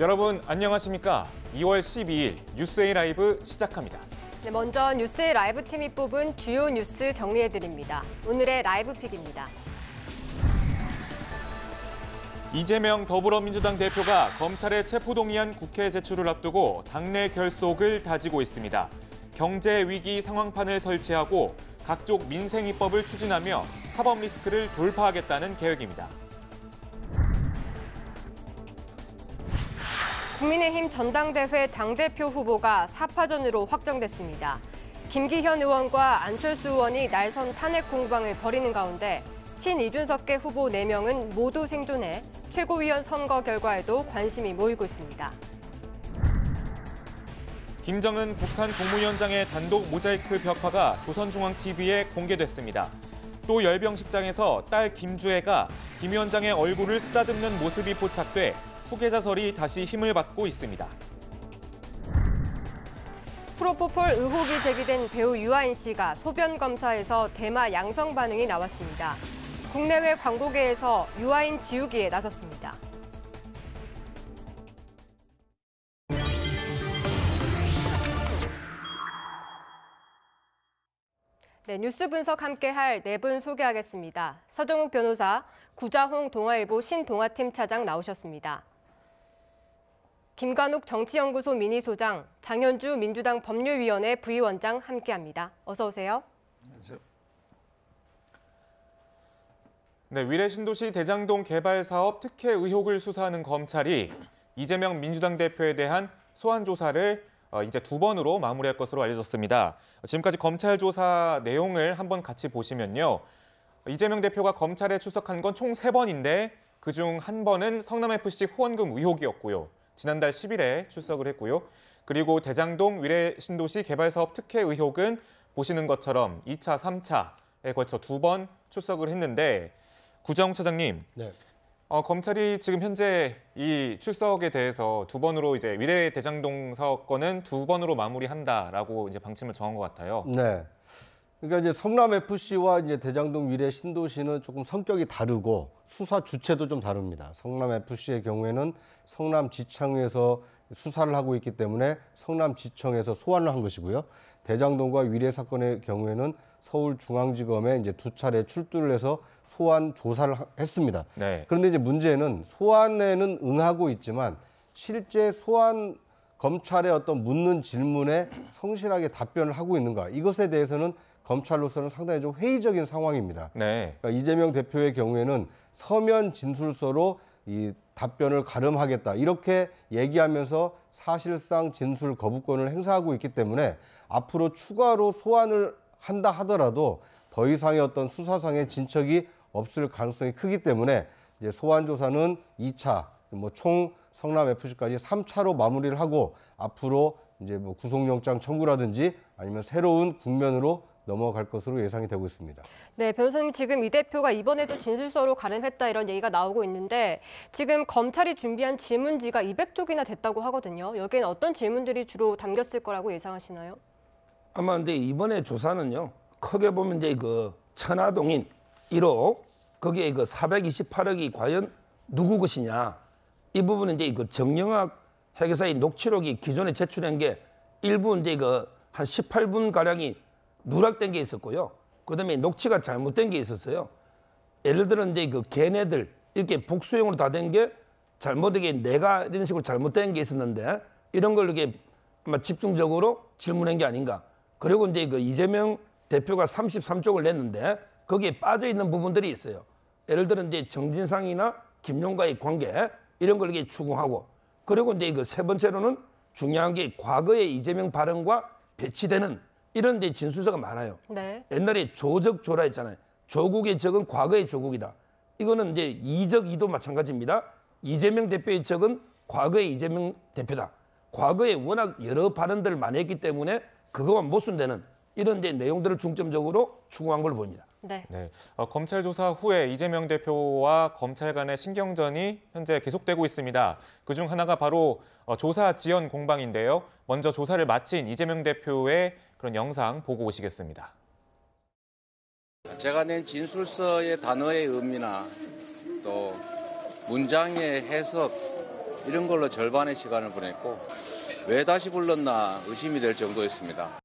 여러분 안녕하십니까? 2월 12일 뉴스에 라이브 시작합니다. 네, 먼저 뉴스에 라이브 팀이 뽑은 주요 뉴스 정리해드립니다. 오늘의 라이브 픽입니다. 이재명 더불어민주당 대표가 검찰의 체포동의안 국회 제출을 앞두고 당내 결속을 다지고 있습니다. 경제 위기 상황판을 설치하고 각종 민생 입법을 추진하며 사법 리스크를 돌파하겠다는 계획입니다. 국민의힘 전당대회 당대표 후보가 사파전으로 확정됐습니다. 김기현 의원과 안철수 의원이 날선 탄핵 공방을 벌이는 가운데 친 이준석계 후보 4명은 모두 생존해 최고위원 선거 결과에도 관심이 모이고 있습니다. 김정은 북한 국무위원장의 단독 모자이크 벽화가 조선중앙TV에 공개됐습니다. 또 열병식장에서 딸 김주애가 김 위원장의 얼굴을 쓰다듬는 모습이 포착돼 후계자설이 다시 힘을 받고 있습니다. 프로포폴 의혹이 제기된 배우 유아인 씨가 소변 검사에서 대마 양성 반응이 나왔습니다. 국내외 광고계에서 유아인 지우기에 나섰습니다. 네, 뉴스 분석 함께할 네 분 소개하겠습니다. 서정욱 변호사, 구자홍 동아일보 신동아팀 차장 나오셨습니다. 김관욱 정치연구소 미니소장, 장현주 민주당 법률위원회 부위원장 함께합니다. 어서 오세요. 네, 위례 신도시 대장동 개발 사업 특혜 의혹을 수사하는 검찰이 이재명 민주당 대표에 대한 소환 조사를 어, 이제 두 번으로 마무리할 것으로 알려졌습니다. 지금까지 검찰 조사 내용을 한번 같이 보시면요. 이재명 대표가 검찰에 출석한 건 총 세번인데 그중 한 번은 성남FC 후원금 의혹이었고요. 지난달 10일에 출석을 했고요. 그리고 대장동 위례 신도시 개발 사업 특혜 의혹은 보시는 것처럼 2차, 3차에 걸쳐 두 번 출석을 했는데 구정홍 차장님, 네. 어, 검찰이 지금 현재 이 출석에 대해서 두 번으로 이제 위례 대장동 사건은 업두 번으로 마무리한다라고 이제 방침을 정한 것 같아요. 네. 그러니까 이제 성남 FC와 이제 대장동 위례 신도시는 조금 성격이 다르고 수사 주체도 좀 다릅니다. 성남 FC의 경우에는 성남 지청에서 수사를 하고 있기 때문에 성남지청에서 소환을 한 것이고요. 대장동과 위례 사건의 경우에는 서울중앙지검에 이제 두 차례 출두를 해서 소환 조사를 했습니다. 네. 그런데 이제 문제는 소환에는 응하고 있지만 실제 소환 검찰의 어떤 묻는 질문에 성실하게 답변을 하고 있는가 이것에 대해서는 검찰로서는 상당히 좀 회의적인 상황입니다. 네. 그러니까 이재명 대표의 경우에는 서면 진술서로 이 답변을 가름하겠다 이렇게 얘기하면서 사실상 진술 거부권을 행사하고 있기 때문에 앞으로 추가로 소환을 한다 하더라도 더 이상의 어떤 수사상의 진척이 없을 가능성이 크기 때문에 이제 소환 조사는 2차 뭐 총 성남 FC까지 3차로 마무리를 하고 앞으로 이제 뭐 구속영장 청구라든지 아니면 새로운 국면으로 넘어갈 것으로 예상이 되고 있습니다. 네, 변호사님 지금 이 대표가 이번에도 진술서로 가름했다 이런 얘기가 나오고 있는데 지금 검찰이 준비한 질문지가 200쪽이나 됐다고 하거든요. 여기에는 어떤 질문들이 주로 담겼을 거라고 예상하시나요? 아마 근데 이번에 조사는요. 크게 보면 이제 그 천화동인 1호 거기에 그 428억이 과연 누구 것이냐 이 부분은 이제 그 정영학 회계사의 녹취록이 기존에 제출한 게 일부 이제 그한 18분 가량이 누락된 게 있었고요. 그다음에 녹취가 잘못된 게 있었어요. 예를 들어 이제 그 걔네들 이렇게 복수형으로 다 된 게 잘못되게 내가 이런 식으로 잘못된 게 있었는데 이런 걸 이렇게 아마 집중적으로 질문한 게 아닌가. 그리고 이제 그 이재명 대표가 33쪽을 냈는데 거기에 빠져 있는 부분들이 있어요. 예를 들어 이제 정진상이나 김용과의 관계 이런 걸 이렇게 추구하고 그리고 이제 그 세 번째로는 중요한 게 과거의 이재명 발언과 배치되는 이런 데 진술서가 많아요. 네. 옛날에 조적조라 했잖아요. 조국의 적은 과거의 조국이다. 이거는 이제 이적 이도 마찬가지입니다. 이재명 대표의 적은 과거의 이재명 대표다. 과거에 워낙 여러 발언들을 많이 했기 때문에 그거와 모순되는 이런 이제 내용들을 중점적으로 추궁한 걸 보입니다. 네. 네. 어, 검찰 조사 후에 이재명 대표와 검찰 간의 신경전이 현재 계속되고 있습니다. 그중 하나가 바로 어, 조사 지연 공방인데요. 먼저 조사를 마친 이재명 대표의 그런 영상 보고 오시겠습니다. 제가 낸 진술서의 단어의 의미나 또 문장의 해석 이런 걸로 절반의 시간을 보냈고 왜 다시 불렀나 의심이 될 정도였습니다.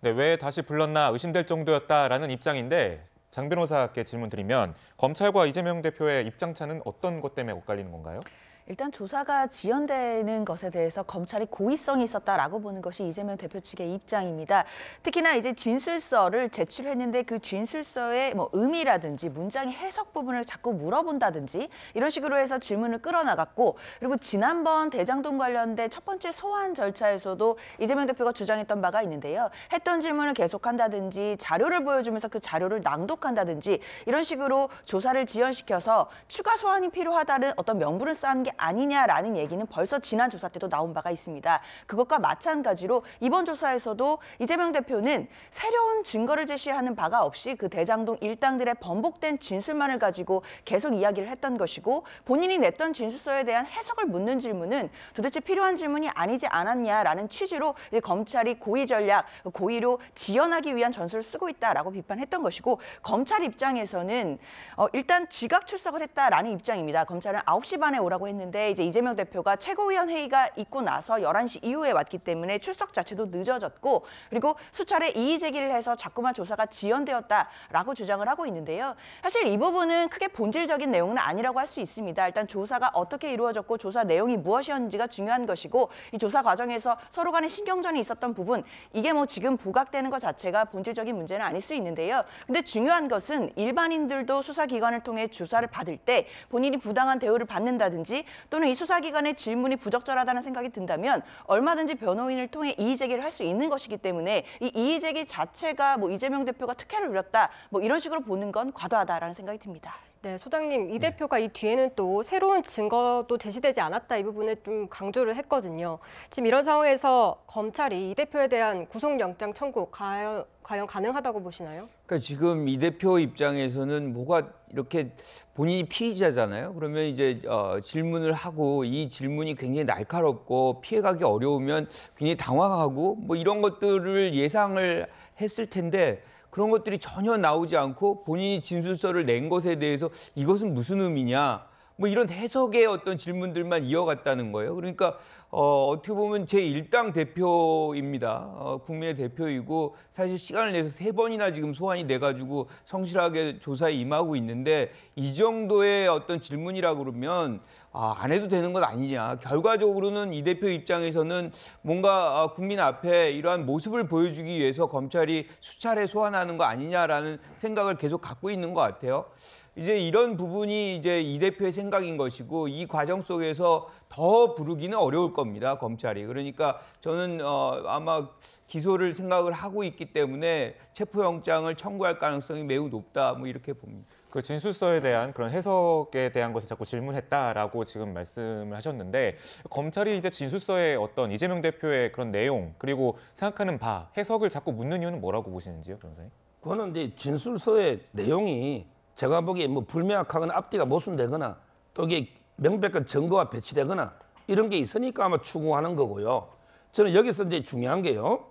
네, 왜 다시 불렀나 의심될 정도였다라는 입장인데 장 변호사께 질문드리면 검찰과 이재명 대표의 입장 차는 어떤 것 때문에 엇갈리는 건가요? 일단 조사가 지연되는 것에 대해서 검찰이 고의성이 있었다라고 보는 것이 이재명 대표 측의 입장입니다. 특히나 이제 진술서를 제출했는데 그 진술서의 뭐 의미라든지 문장의 해석 부분을 자꾸 물어본다든지 이런 식으로 해서 질문을 끌어나갔고 그리고 지난번 대장동 관련된 첫 번째 소환 절차에서도 이재명 대표가 주장했던 바가 있는데요. 했던 질문을 계속한다든지 자료를 보여주면서 그 자료를 낭독한다든지 이런 식으로 조사를 지연시켜서 추가 소환이 필요하다는 어떤 명분을 쌓은 게 아니냐라는 얘기는 벌써 지난 조사 때도 나온 바가 있습니다. 그것과 마찬가지로 이번 조사에서도 이재명 대표는 새로운 증거를 제시하는 바가 없이 그 대장동 일당들의 번복된 진술만을 가지고 계속 이야기를 했던 것이고 본인이 냈던 진술서에 대한 해석을 묻는 질문은 도대체 필요한 질문이 아니지 않았냐라는 취지로 이제 검찰이 고의 전략, 고의로 지연하기 위한 전술을 쓰고 있다라고 비판했던 것이고 검찰 입장에서는 어, 일단 지각 출석을 했다라는 입장입니다. 검찰은 9시 반에 오라고 했는데 있었는데 이제 이재명 대표가 최고위원 회의가 있고 나서 열한 시 이후에 왔기 때문에 출석 자체도 늦어졌고 그리고 수차례 이의 제기를 해서 자꾸만 조사가 지연되었다라고 주장을 하고 있는데요. 사실 이 부분은 크게 본질적인 내용은 아니라고 할 수 있습니다. 일단 조사가 어떻게 이루어졌고 조사 내용이 무엇이었는지가 중요한 것이고 이 조사 과정에서 서로 간에 신경전이 있었던 부분 이게 뭐 지금 부각되는 것 자체가 본질적인 문제는 아닐 수 있는데요. 근데 중요한 것은 일반인들도 수사기관을 통해 조사를 받을 때 본인이 부당한 대우를 받는다든지 또는 이 수사기관의 질문이 부적절하다는 생각이 든다면 얼마든지 변호인을 통해 이의제기를 할 수 있는 것이기 때문에 이 이의제기 자체가 뭐 이재명 대표가 특혜를 누렸다 뭐 이런 식으로 보는 건 과도하다라는 생각이 듭니다. 네, 소장님 이 네. 대표가 이 뒤에는 또 새로운 증거도 제시되지 않았다 이 부분에 좀 강조를 했거든요. 지금 이런 상황에서 검찰이 이 대표에 대한 구속영장 청구 과연, 과연 가능하다고 보시나요? 그러니까 지금 이 대표 입장에서는 뭐가 이렇게 본인이 피의자잖아요. 그러면 이제 어, 질문을 하고 이 질문이 굉장히 날카롭고 피해가기 어려우면 굉장히 당황하고 뭐 이런 것들을 예상을 했을 텐데. 그런 것들이 전혀 나오지 않고 본인이 진술서를 낸 것에 대해서 이것은 무슨 의미냐 뭐 이런 해석의 어떤 질문들만 이어갔다는 거예요. 그러니까 어, 어떻게 보면 제 일당 대표입니다. 어, 국민의 대표이고 사실 시간을 내서 세 번이나 지금 소환이 돼가지고 성실하게 조사에 임하고 있는데 이 정도의 어떤 질문이라 그러면 아, 안 해도 되는 건 아니냐. 결과적으로는 이 대표 입장에서는 뭔가 어, 국민 앞에 이러한 모습을 보여주기 위해서 검찰이 수차례 소환하는 거 아니냐라는 생각을 계속 갖고 있는 것 같아요. 이제 이런 부분이 이제 이 대표의 생각인 것이고 이 과정 속에서 더 부르기는 어려울 겁니다 검찰이 그러니까 저는 어, 아마 기소를 생각을 하고 있기 때문에 체포영장을 청구할 가능성이 매우 높다 뭐 이렇게 봅니다. 그 진술서에 대한 그런 해석에 대한 것을 자꾸 질문했다라고 지금 말씀을 하셨는데 검찰이 이제 진술서에 어떤 이재명 대표의 그런 내용 그리고 생각하는 바 해석을 자꾸 묻는 이유는 뭐라고 보시는지요, 변호사님? 그거는 이제 진술서의 내용이 제가 보기에 뭐 불명확하거나 앞뒤가 모순되거나 또 이게 명백한 증거와 배치되거나 이런 게 있으니까 아마 추궁하는 거고요. 저는 여기서 이제 중요한 게요.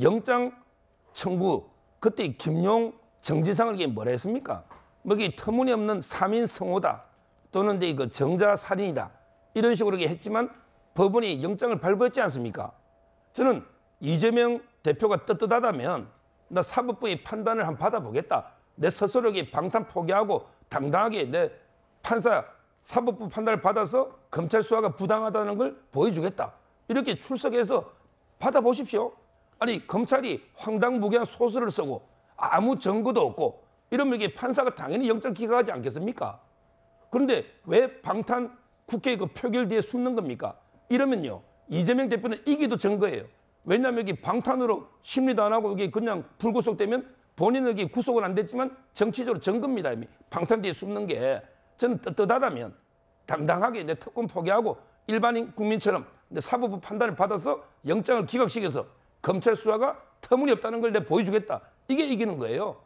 영장 청구 그때 김용 정지상을 게 뭐라 했습니까? 뭐이 터무니없는 3인 성호다 또는 이거 그 정자살인이다 이런 식으로 했지만 법원이 영장을 발부했지 않습니까? 저는 이재명 대표가 떳떳하다면 나 사법부의 판단을 한 받아보겠다. 내 스스로에게 방탄 포기하고 당당하게 내 판사 사법부 판단을 받아서 검찰 수사가 부당하다는 걸 보여주겠다. 이렇게 출석해서 받아보십시오. 아니 검찰이 황당무계한 소설을 쓰고 아무 증거도 없고 이러면 이게 판사가 당연히 영장 기각하지 않겠습니까? 그런데 왜 방탄 국회 그 표결 뒤에 숨는 겁니까? 이러면요. 이재명 대표는 이기도 증거예요. 왜냐하면 여기 방탄으로 심리도 안 하고 여기 그냥 불구속되면 본인은 여기 구속은 안 됐지만 정치적으로 증거입니다. 이미 방탄 뒤에 숨는 게 저는 떳떳하다면 당당하게 내 특권 포기하고 일반인 국민처럼 내 사법부 판단을 받아서 영장을 기각시켜서 검찰 수사가 터무니없다는 걸 내 보여주겠다. 이게 이기는 거예요.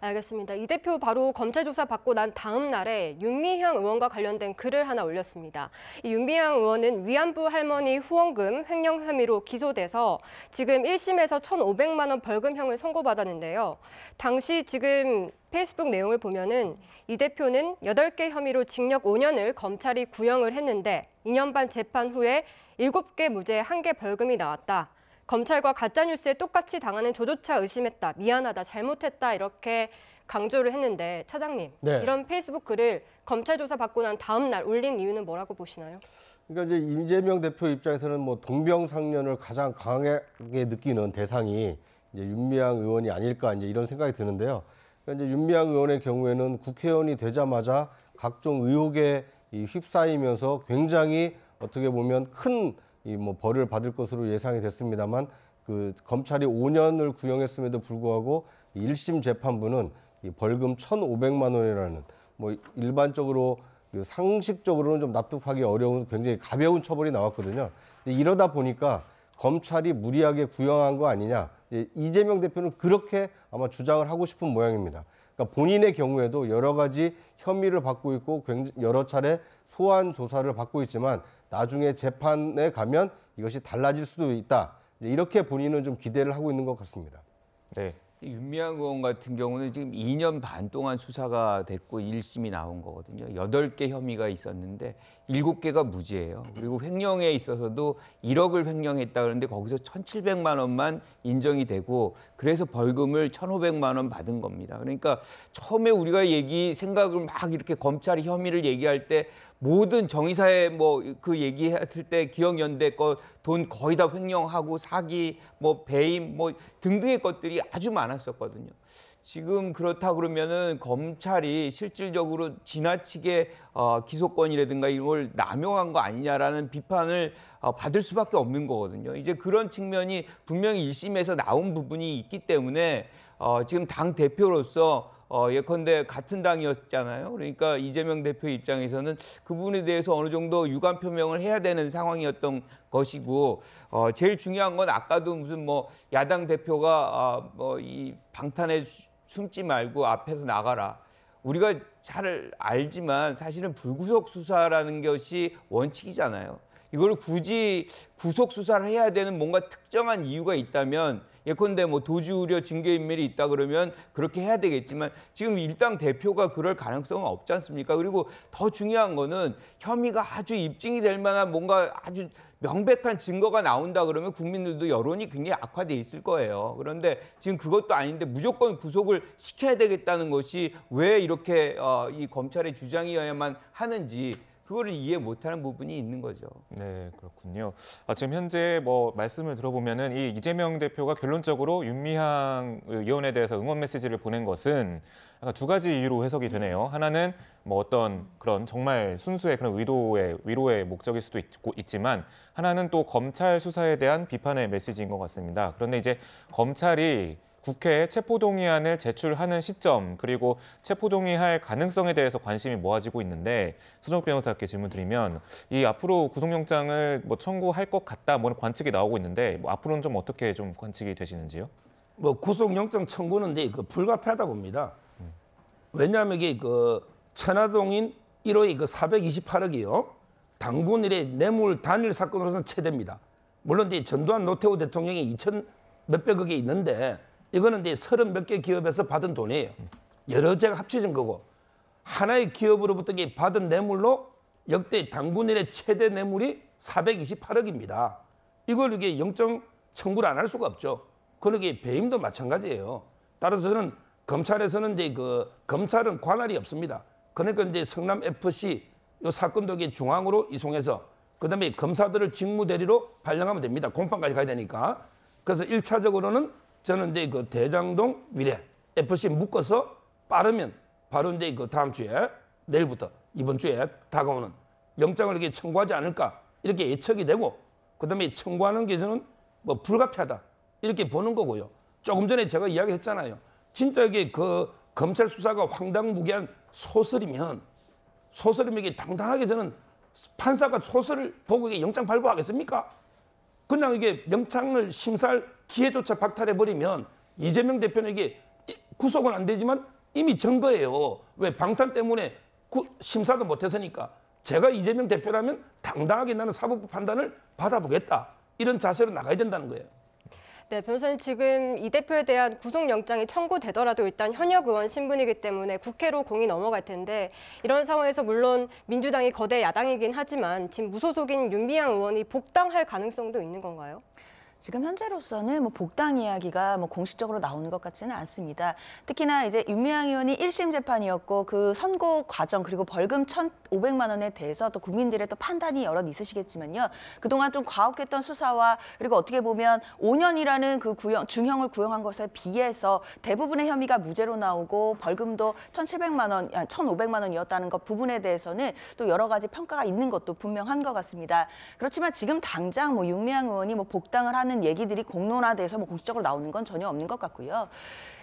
알겠습니다. 이 대표 바로 검찰 조사 받고 난 다음 날에 윤미향 의원과 관련된 글을 하나 올렸습니다. 이 윤미향 의원은 위안부 할머니 후원금 횡령 혐의로 기소돼서 지금 1심에서 1,500만 원 벌금형을 선고받았는데요. 당시 지금 페이스북 내용을 보면은 이 대표는 8개 혐의로 징역 5년을 검찰이 구형을 했는데 2년 반 재판 후에 7개 무죄, 1개 벌금이 나왔다. 검찰과 가짜뉴스에 똑같이 당하는 조조차 의심했다, 미안하다, 잘못했다 이렇게 강조를 했는데 차장님 네. 이런 페이스북 글을 검찰 조사 받고 난 다음 날 올린 이유는 뭐라고 보시나요? 그러니까 이제 이재명 대표 입장에서는 뭐 동병상련을 가장 강하게 느끼는 대상이 이제 윤미향 의원이 아닐까 이제 이런 생각이 드는데요. 그러니까 이제 윤미향 의원의 경우에는 국회의원이 되자마자 각종 의혹에 휩싸이면서 굉장히 어떻게 보면 큰 이뭐 벌을 받을 것으로 예상이 됐습니다만 그 검찰이 5년을 구형했음에도 불구하고 1심 재판부는 이 벌금 1,500만 원이라는 뭐 일반적으로 상식적으로는 좀 납득하기 어려운 굉장히 가벼운 처벌이 나왔거든요. 이러다 보니까 검찰이 무리하게 구형한 거 아니냐. 이재명 대표는 그렇게 아마 주장을 하고 싶은 모양입니다. 그러니까 본인의 경우에도 여러 가지 혐의를 받고 있고 굉장히 여러 차례 소환 조사를 받고 있지만 나중에 재판에 가면 이것이 달라질 수도 있다. 이렇게 본인은 좀 기대를 하고 있는 것 같습니다. 네. 윤미향 의원 같은 경우는 지금 2년 반 동안 수사가 됐고 1심이 나온 거거든요. 8개 혐의가 있었는데 7개가 무죄예요. 그리고 횡령에 있어서도 1억을 횡령했다 그러는데 거기서 1,700만 원만 인정이 되고 그래서 벌금을 1,500만 원 받은 겁니다. 그러니까 처음에 우리가 얘기 생각을 막 이렇게 검찰이 혐의를 얘기할 때 모든 정의사에 뭐그 얘기했을 때 기억연대 거 돈 거의 다 횡령하고 사기 뭐 배임 뭐 등등의 것들이 아주 많았었거든요. 지금 그렇다 그러면은 검찰이 실질적으로 지나치게 어, 기소권이라든가 이런 걸 남용한 거 아니냐라는 비판을 어, 받을 수밖에 없는 거거든요. 이제 그런 측면이 분명히 1심에서 나온 부분이 있기 때문에 어, 지금 당 대표로서 어, 예컨대 같은 당이었잖아요. 그러니까 이재명 대표 입장에서는 그 부분에 대해서 어느 정도 유감 표명을 해야 되는 상황이었던 것이고 어, 제일 중요한 건 아까도 무슨 뭐 야당 대표가 아, 뭐이 방탄에 숨지 말고 앞에서 나가라. 우리가 잘 알지만 사실은 불구속 수사라는 것이 원칙이잖아요. 이걸 굳이 구속 수사를 해야 되는 뭔가 특정한 이유가 있다면 예컨대 뭐 도주 우려 징계 인멸이 있다 그러면 그렇게 해야 되겠지만 지금 일당 대표가 그럴 가능성은 없지 않습니까? 그리고 더 중요한 거는 혐의가 아주 입증이 될 만한 뭔가 아주 명백한 증거가 나온다 그러면 국민들도 여론이 굉장히 악화돼 있을 거예요. 그런데 지금 그것도 아닌데 무조건 구속을 시켜야 되겠다는 것이 왜 이렇게 어, 이 검찰의 주장이어야만 하는지 그거를 이해 못하는 부분이 있는 거죠. 네, 그렇군요. 아, 지금 현재 뭐 말씀을 들어보면은 이 이재명 대표가 결론적으로 윤미향 의원에 대해서 응원 메시지를 보낸 것은 약간 두 가지 이유로 해석이 되네요. 네. 하나는 뭐 어떤 그런 정말 순수의 그런 의도의 위로의 목적일 수도 있고 있지만 하나는 또 검찰 수사에 대한 비판의 메시지인 것 같습니다. 그런데 이제 검찰이 국회에 체포동의안을 제출하는 시점 그리고 체포동의할 가능성에 대해서 관심이 모아지고 있는데 소정 변호사께 질문 드리면 이 앞으로 구속영장을 뭐 청구할 것 같다 뭐 관측이 나오고 있는데 뭐 앞으로는 좀 어떻게 좀 관측이 되시는지요? 뭐 구속영장 청구는 그 불가피하다 봅니다. 왜냐하면 이게 그 천화동인 1호의 그 428억이요. 당분일에 뇌물 단일 사건으로서는 최대입니다. 물론 이제 전두환 노태우 대통령이 2천 몇백억이 있는데 이거는 이제 서른 몇 개 기업에서 받은 돈이에요. 여러 제가 합쳐진 거고 하나의 기업으로부터 받은 뇌물로 역대 당군일의 최대 뇌물이 428억입니다. 이걸 이게 영장 청구를 안 할 수가 없죠. 그러게 배임도 마찬가지예요. 따라서 는 검찰에서는 이제 그 검찰은 관할이 없습니다. 그러니까 이제 성남 FC 요 사건도 이 중앙으로 이송해서 그다음에 검사들을 직무대리로 발령하면 됩니다. 공판까지 가야 되니까. 그래서 일차적으로는 저는 이제 그 대장동 위례 FC 묶어서 빠르면 바로 이제 그 다음 주에 내일부터 이번 주에 다가오는 영장을 이렇게 청구하지 않을까 이렇게 예측이 되고 그다음에 청구하는 게 저는 뭐 불가피하다 이렇게 보는 거고요. 조금 전에 제가 이야기했잖아요. 진짜 이게 그 검찰 수사가 황당무계한 소설이면 소설이면 이게 당당하게 저는 판사가 소설을 보고 이게 영장 발부하겠습니까? 그냥 이게 영창을 심사할 기회조차 박탈해버리면 이재명 대표에게 구속은 안 되지만 이미 증거예요. 왜 방탄 때문에 구, 심사도 못했으니까. 제가 이재명 대표라면 당당하게 나는 사법부 판단을 받아보겠다. 이런 자세로 나가야 된다는 거예요. 네, 변호사님 지금 이 대표에 대한 구속영장이 청구되더라도 일단 현역 의원 신분이기 때문에 국회로 공이 넘어갈 텐데 이런 상황에서 물론 민주당이 거대 야당이긴 하지만 지금 무소속인 윤미향 의원이 복당할 가능성도 있는 건가요? 지금 현재로서는 뭐 복당 이야기가 뭐 공식적으로 나오는 것 같지는 않습니다. 특히나 이제 윤미향 의원이 1심 재판이었고 그 선고 과정 그리고 벌금 1,500만 원에 대해서 또 국민들의 또 판단이 여러 있으시겠지만요. 그동안 좀 과혹했던 수사와 그리고 어떻게 보면 5년이라는 그 구형 중형을 구형한 것에 비해서 대부분의 혐의가 무죄로 나오고 벌금도 1,700만 원, 1,500만 아, 원이었다는 것 부분에 대해서는 또 여러 가지 평가가 있는 것도 분명한 것 같습니다. 그렇지만 지금 당장 뭐 윤미향 의원이 뭐 복당을 한 하는 얘기들이 공론화돼서 뭐 공식적으로 나오는 건 전혀 없는 것 같고요.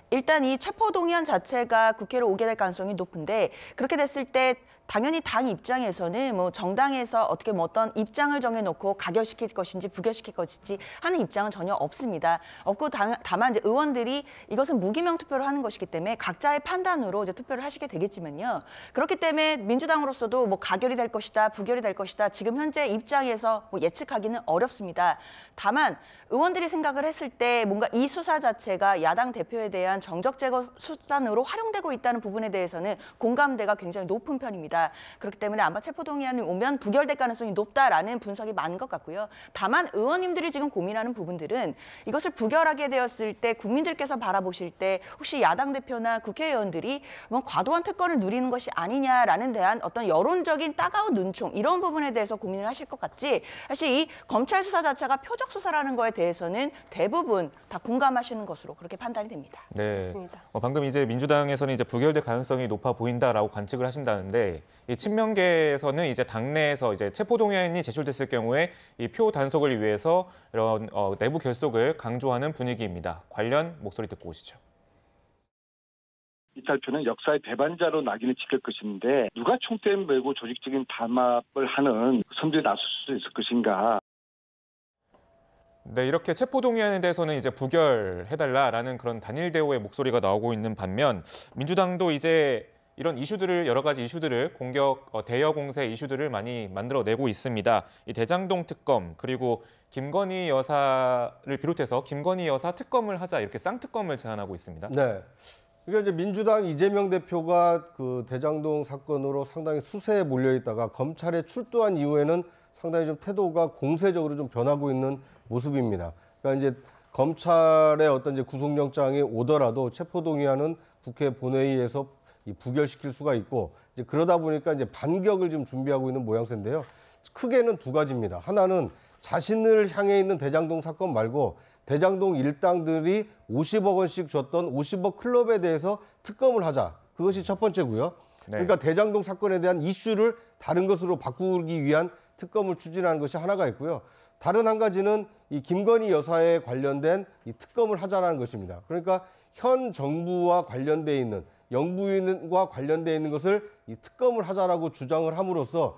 일단 이 체포동의안 자체가 국회로 오게 될 가능성이 높은데 그렇게 됐을 때 당연히 당 입장에서는 뭐 정당에서 어떻게 뭐 어떤 입장을 정해놓고 가결시킬 것인지 부결시킬 것인지 하는 입장은 전혀 없습니다. 없고 당, 다만 이제 의원들이 이것은 무기명 투표를 하는 것이기 때문에 각자의 판단으로 이제 투표를 하시게 되겠지만요. 그렇기 때문에 민주당으로서도 뭐 가결이 될 것이다, 부결이 될 것이다 지금 현재 입장에서 뭐 예측하기는 어렵습니다. 다만 의원들이 생각을 했을 때 뭔가 이 수사 자체가 야당 대표에 대한 정적 제거 수단으로 활용되고 있다는 부분에 대해서는 공감대가 굉장히 높은 편입니다. 있니다 그렇기 때문에 아마 체포동의안이 오면 부결될 가능성이 높다라는 분석이 많은 것 같고요. 다만 의원님들이 지금 고민하는 부분들은 이것을 부결하게 되었을 때 국민들께서 바라보실 때 혹시 야당 대표나 국회의원들이 뭐 과도한 특권을 누리는 것이 아니냐라는 대한 어떤 여론적인 따가운 눈총 이런 부분에 대해서 고민을 하실 것 같지 사실 이 검찰 수사 자체가 표적 수사라는 거에 대해서는 대부분 다 공감하시는 것으로 그렇게 판단이 됩니다. 네. 그렇습니다. 어, 방금 이제 민주당에서는 이제 부결될 가능성이 높아 보인다라고 관측을 하신다는데 이 친명계에서는 이제 당내에서 이제 체포동의안이 제출됐을 경우에 이표 단속을 위해서 이런 어, 내부 결속을 강조하는 분위기입니다. 관련 목소리 듣고 오시죠. 이탈표는 역사의 배반자로 낙인을 찍힐 것인데 누가 총대를 메고 조직적인 담합을 하는 선두에 나설 수 있을 것인가. 네, 이렇게 체포동의안에 대해서는 이제 부결해달라라는 그런 단일 대오의 목소리가 나오고 있는 반면 민주당도 이제 이런 이슈들을 여러 가지 이슈들을 공격 어, 대여 공세 이슈들을 많이 만들어내고 있습니다. 이 대장동 특검 그리고 김건희 여사를 비롯해서 김건희 여사 특검을 하자 이렇게 쌍특검을 제안하고 있습니다. 네. 그러니까 이제 민주당 이재명 대표가 그 대장동 사건으로 상당히 수세에 몰려 있다가 검찰에 출두한 이후에는 상당히 좀 태도가 공세적으로 좀 변하고 있는 모습입니다. 그러니까 이제 검찰의 어떤 이제 구속영장이 오더라도 체포동의안은 국회 본회의에서 부결시킬 수가 있고 이제 그러다 보니까 이제 반격을 지금 준비하고 있는 모양새인데요. 크게는 두 가지입니다. 하나는 자신을 향해 있는 대장동 사건 말고 대장동 일당들이 50억 원씩 줬던 50억 클럽에 대해서 특검을 하자. 그것이 첫 번째고요. 네. 그러니까 대장동 사건에 대한 이슈를 다른 것으로 바꾸기 위한 특검을 추진하는 것이 하나가 있고요. 다른 한 가지는 이 김건희 여사에 관련된 이 특검을 하자라는 것입니다. 그러니까 현 정부와 관련돼 있는 영부인과 관련돼 있는 것을 이 특검을 하자라고 주장을 함으로써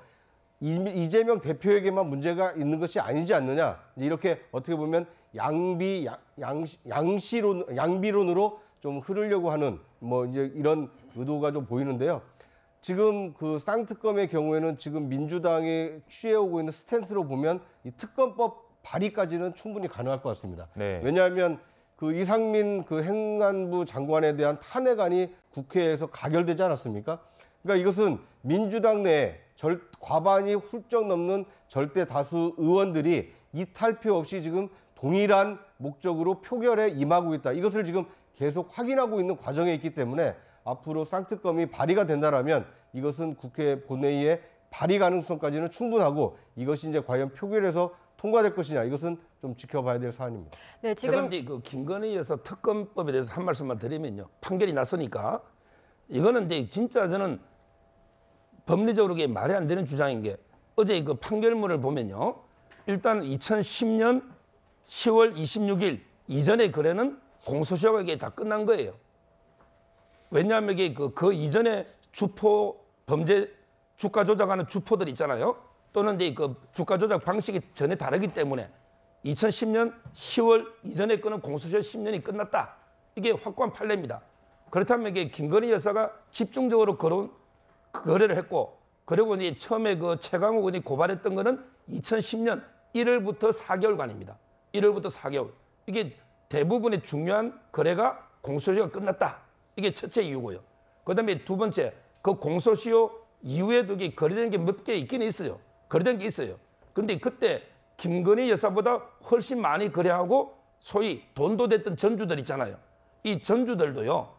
이재명 대표에게만 문제가 있는 것이 아니지 않느냐 이렇게 어떻게 보면 양비 양, 양시론 양비론으로 좀 흐르려고 하는 뭐 이제 이런 의도가 좀 보이는데요. 지금 그 쌍특검의 경우에는 지금 민주당이 취해오고 있는 스탠스로 보면 이 특검법 발의까지는 충분히 가능할 것 같습니다. 네. 왜냐하면 그 이상민 그 행안부 장관에 대한 탄핵안이 국회에서 가결되지 않았습니까? 그러니까 이것은 민주당 내에 절, 과반이 훌쩍 넘는 절대 다수 의원들이 이탈표 없이 지금 동일한 목적으로 표결에 임하고 있다. 이것을 지금 계속 확인하고 있는 과정에 있기 때문에 앞으로 쌍특검이 발의가 된다라면 이것은 국회 본회의에 발의 가능성까지는 충분하고 이것이 이제 과연 표결에서 통과될 것이냐 이것은 좀 지켜봐야 될 사안입니다. 네, 지금 그 김건희 여사 특검법에 대해서 한 말씀만 드리면요. 판결이 났으니까 이거는 이제 진짜 저는 법리적으로 게 말이 안 되는 주장인 게 어제 그 판결문을 보면요. 일단 2010년 10월 26일 이전의 거래는 공소시효가 이게 다 끝난 거예요. 왜냐하면 이게 그, 그 이전에 주포 범죄 주가 조작하는 주포들 있잖아요. 또는 그 주가 조작 방식이 전혀 다르기 때문에 2010년 10월 이전에 끄는 공소시효 10년이 끝났다. 이게 확고한 판례입니다. 그렇다면 이게 김건희 여사가 집중적으로 그런 거래를 했고 그리고 이제 처음에 그 최강욱 의원이 고발했던 거는 2010년 1월부터 4개월간입니다. 1월부터 4개월. 이게 대부분의 중요한 거래가 공소시효가 끝났다. 이게 첫째 이유고요. 그다음에 두 번째 그 공소시효 이후에도 거래되는 게 몇 개 있긴 있어요. 거래된 게 있어요. 근데 그때 김건희 여사보다 훨씬 많이 거래하고 소위 돈도 됐던 전주들 있잖아요. 이 전주들도요.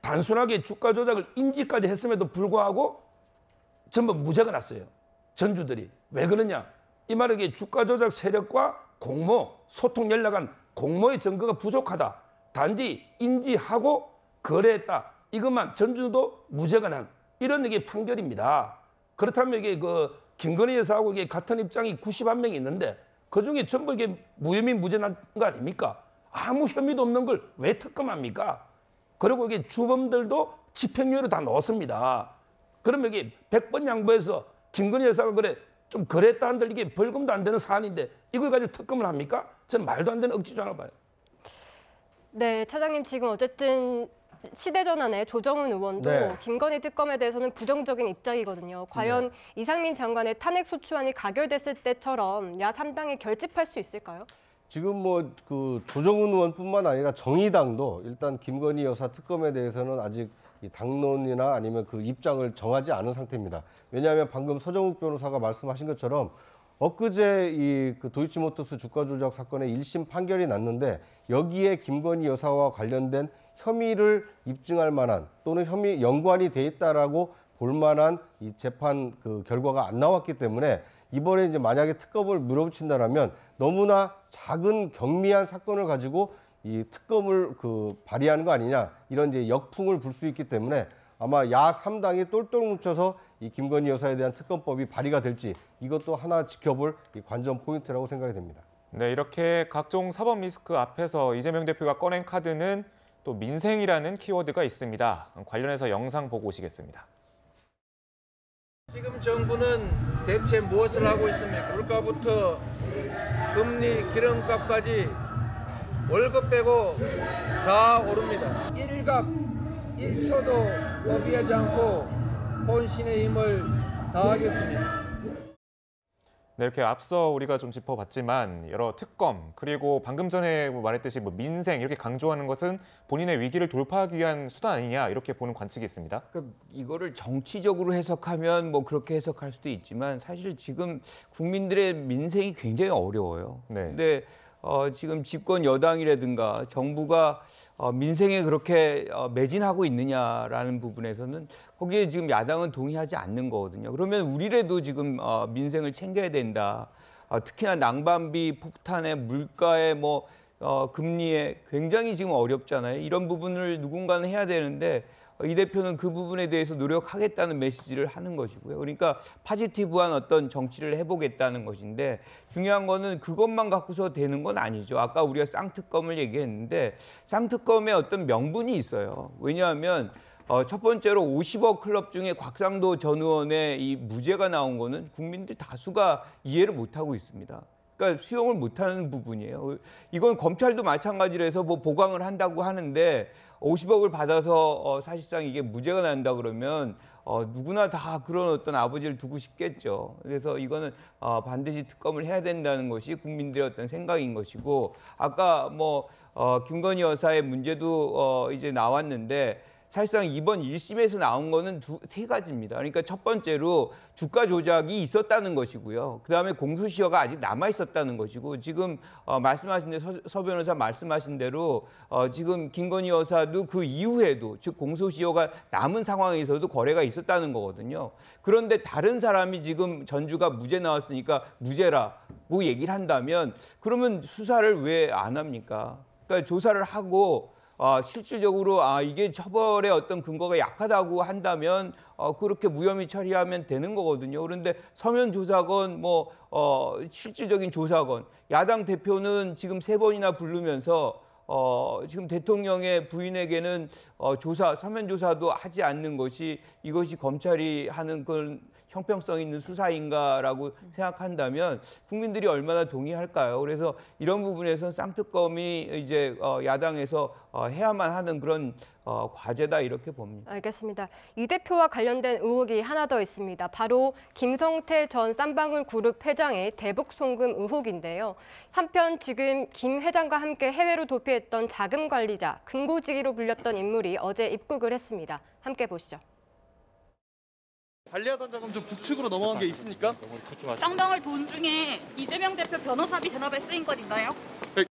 단순하게 주가 조작을 인지까지 했음에도 불구하고 전부 무죄가 났어요. 전주들이. 왜 그러냐. 이 말은 주가 조작 세력과 공모, 소통 연락한 공모의 증거가 부족하다. 단지 인지하고 거래했다. 이것만 전주도 무죄가 난 이런 게 판결입니다. 그렇다면 이게 그 김건희 여사하고 이게 같은 입장이 90 한 명이 있는데 그중에 전부 이게 무혐의 무죄난 거 아닙니까? 아무 혐의도 없는 걸 왜 특검합니까? 그리고 이게 주범들도 집행유예로 다 넣었습니다. 그러면 이게 100번 양보해서 김건희 여사가 그래 좀 그랬다 한들 이게 벌금도 안 되는 사안인데 이걸 가지고 특검을 합니까? 저는 말도 안 되는 억지잖아 봐요. 네, 차장님 지금 어쨌든 시대전 환의 조정훈 의원도 네. 김건희 특검에 대해서는 부정적인 입장이거든요. 과연 네. 이상민 장관의 탄핵 소추안이 가결됐을 때처럼 야3당이 결집할 수 있을까요? 지금 뭐 그 조정훈 의원뿐만 아니라 정의당도 일단 김건희 여사 특검에 대해서는 아직 이 당론이나 아니면 그 입장을 정하지 않은 상태입니다. 왜냐하면 방금 서정욱 변호사가 말씀하신 것처럼 엊그제 이그 도이치모터스 주가 조작 사건의 1심 판결이 났는데 여기에 김건희 여사와 관련된 혐의를 입증할 만한 또는 혐의 연관이 돼 있다라고 볼 만한 이 재판 그 결과가 안 나왔기 때문에 이번에 이제 만약에 특검을 물어붙인다라면 너무나 작은 경미한 사건을 가지고 이 특검을 그 발의하는 거 아니냐 이런 이제 역풍을 불 수 있기 때문에 아마 야3당이 똘똘 뭉쳐서 이 김건희 여사에 대한 특검법이 발의가 될지 이것도 하나 지켜볼 관전 포인트라고 생각이 됩니다. 네, 이렇게 각종 사법 리스크 앞에서 이재명 대표가 꺼낸 카드는 또 민생이라는 키워드가 있습니다. 관련해서 영상 보고 오시겠습니다. 지금 정부는 대체 무엇을 하고 있습니까? 물가부터 금리, 기름값까지 월급 빼고 다 오릅니다. 일각 1초도 고비하지 않고 혼신의 힘을 다하겠습니다. 네, 이렇게 앞서 우리가 좀 짚어봤지만 여러 특검 그리고 방금 전에 뭐 말했듯이 뭐 민생 이렇게 강조하는 것은 본인의 위기를 돌파하기 위한 수단 아니냐 이렇게 보는 관측이 있습니다. 그러니까 이거를 정치적으로 해석하면 뭐 그렇게 해석할 수도 있지만 사실 지금 국민들의 민생이 굉장히 어려워요. 네. 근데 어, 지금 집권 여당이라든가 정부가 어, 민생에 그렇게 어, 매진하고 있느냐라는 부분에서는 거기에 지금 야당은 동의하지 않는 거거든요. 그러면 우리래도 지금 어, 민생을 챙겨야 된다. 어, 특히나 낭반비, 폭탄에, 물가에 뭐 어, 금리에 굉장히 지금 어렵잖아요. 이런 부분을 누군가는 해야 되는데 이 대표는 그 부분에 대해서 노력하겠다는 메시지를 하는 것이고요. 그러니까 파지티브한 어떤 정치를 해보겠다는 것인데 중요한 거는 그것만 갖고서 되는 건 아니죠. 아까 우리가 쌍특검을 얘기했는데 쌍특검에 어떤 명분이 있어요. 왜냐하면 어, 첫 번째로 50억 클럽 중에 곽상도 전 의원의 이 무죄가 나온 거는 국민들 다수가 이해를 못하고 있습니다. 그러니까 수용을 못하는 부분이에요. 이건 검찰도 마찬가지로 해서 뭐 보강을 한다고 하는데 50억을 받아서 어, 사실상 이게 무죄가 난다 그러면 어, 누구나 다 그런 어떤 아버지를 두고 싶겠죠. 그래서 이거는 어, 반드시 특검을 해야 된다는 것이 국민들의 어떤 생각인 것이고 아까 뭐 어, 김건희 여사의 문제도 어, 이제 나왔는데 사실상 이번 1심에서 나온 거는 두, 세 가지입니다. 그러니까 첫 번째로 주가 조작이 있었다는 것이고요. 그다음에 공소시효가 아직 남아 있었다는 것이고 지금 어, 말씀하신 대로 서, 서 변호사 말씀하신 대로 어, 지금 김건희 여사도 그 이후에도 즉 공소시효가 남은 상황에서도 거래가 있었다는 거거든요. 그런데 다른 사람이 지금 전주가 무죄 나왔으니까 무죄라고 얘기를 한다면 그러면 수사를 왜 안 합니까? 그러니까 조사를 하고 어, 실질적으로 아, 이게 처벌의 어떤 근거가 약하다고 한다면 어, 그렇게 무혐의 처리하면 되는 거거든요. 그런데 서면 조사건 뭐 어, 실질적인 조사건 야당 대표는 지금 세 번이나 부르면서 어, 지금 대통령의 부인에게는 어, 조사 서면 조사도 하지 않는 것이 이것이 검찰이 하는 그런 형평성 있는 수사인가라고 생각한다면 국민들이 얼마나 동의할까요? 그래서 이런 부분에서 쌍특검이 이제 어, 야당에서 어, 해야만 하는 그런 어, 과제다 이렇게 봅니다. 알겠습니다. 이 대표와 관련된 의혹이 하나 더 있습니다. 바로 김성태 전 쌈방울 그룹 회장의 대북 송금 의혹인데요. 한편 지금 김 회장과 함께 해외로 도피했던 자금 관리자, 금고지기로 불렸던 인물이 어제 입국을 했습니다. 함께 보시죠. 관리하던 자금 좀 북측으로 넘어간 게 있습니까? 쌍방울 돈 중에 이재명 대표 변호사비 대납에 쓰인 건 있나요? 네.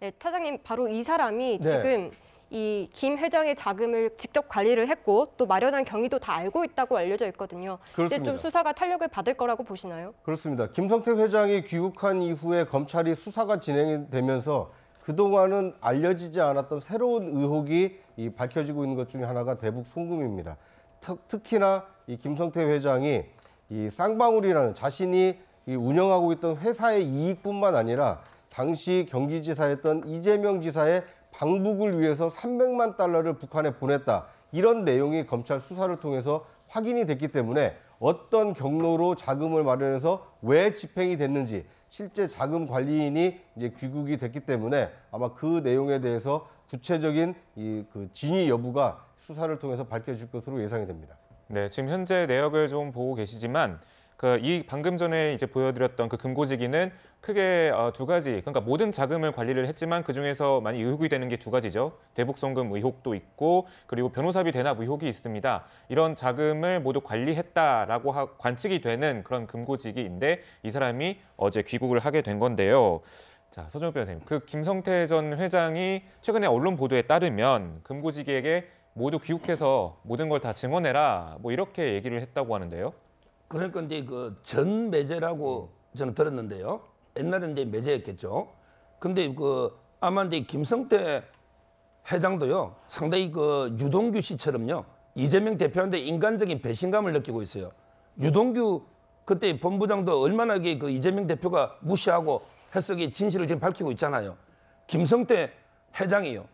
네, 차장님 바로 이 사람이 네. 지금 이 김 회장의 자금을 직접 관리를 했고 또 마련한 경위도 다 알고 있다고 알려져 있거든요. 그렇습좀 수사가 탄력을 받을 거라고 보시나요? 그렇습니다. 김성태 회장이 귀국한 이후에 검찰이 수사가 진행되면서 그동안은 알려지지 않았던 새로운 의혹이 밝혀지고 있는 것 중에 하나가 대북 송금입니다. 특히나 이 김성태 회장이 이 쌍방울이라는 자신이 이 운영하고 있던 회사의 이익뿐만 아니라 당시 경기지사였던 이재명 지사의 방북을 위해서 300만 달러를 북한에 보냈다. 이런 내용이 검찰 수사를 통해서 확인이 됐기 때문에 어떤 경로로 자금을 마련해서 왜 집행이 됐는지 실제 자금 관리인이 이제 귀국이 됐기 때문에 아마 그 내용에 대해서 구체적인 이그 진위 여부가 수사를 통해서 밝혀질 것으로 예상이 됩니다. 네, 지금 현재 내역을 좀 보고 계시지만 그 이 방금 전에 이제 보여드렸던 그 금고지기는 크게 어, 두 가지 그러니까 모든 자금을 관리를 했지만 그 중에서 많이 의혹이 되는 게 두 가지죠 대북송금 의혹도 있고 그리고 변호사비 대납 의혹이 있습니다 이런 자금을 모두 관리했다라고 하, 관측이 되는 그런 금고지기인데 이 사람이 어제 귀국을 하게 된 건데요. 자, 서정욱 변호사님, 그 김성태 전 회장이 최근에 언론 보도에 따르면 금고지기에게 모두 귀국해서 모든 걸 다 증언해라 뭐 이렇게 얘기를 했다고 하는데요. 그럴 건데 그전 매제라고 저는 들었는데요. 옛날에 이제 매제였겠죠. 근데 그 아마 이제 김성태 회장도요 상당히 그 유동규 씨처럼요 이재명 대표한테 인간적인 배신감을 느끼고 있어요. 유동규 그때 본부장도 얼마나 그 이재명 대표가 무시하고 해석이 진실을 지금 밝히고 있잖아요. 김성태 회장이요.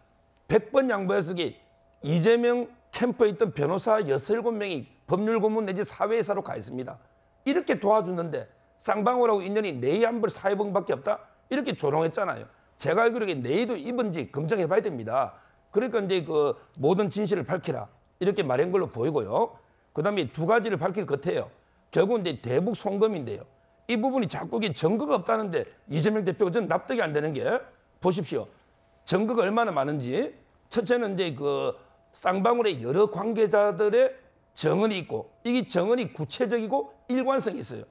100번 양보해석이 이재명 캠프에 있던 변호사 여섯 일곱 명이 법률 고문 내지 사회이사로 가 있습니다. 이렇게 도와주는데 쌍방울하고 인연이 네이한벌 사회봉밖에 없다? 이렇게 조롱했잖아요. 제가 알기로 는 네이도 입은지 검증해 봐야 됩니다. 그러니까 이제 그 모든 진실을 밝히라. 이렇게 말한 걸로 보이고요. 그 다음에 두 가지를 밝힐 것 같아요. 결국은 이제 대북 송금인데요. 이 부분이 자꾸 이 증거가 없다는데 이재명 대표가 전 납득이 안 되는 게 보십시오. 증거가 얼마나 많은지 첫째는 이제 그 쌍방울의 여러 관계자들의 정언이 있고 이게 정언이 구체적이고 일관성이 있어요.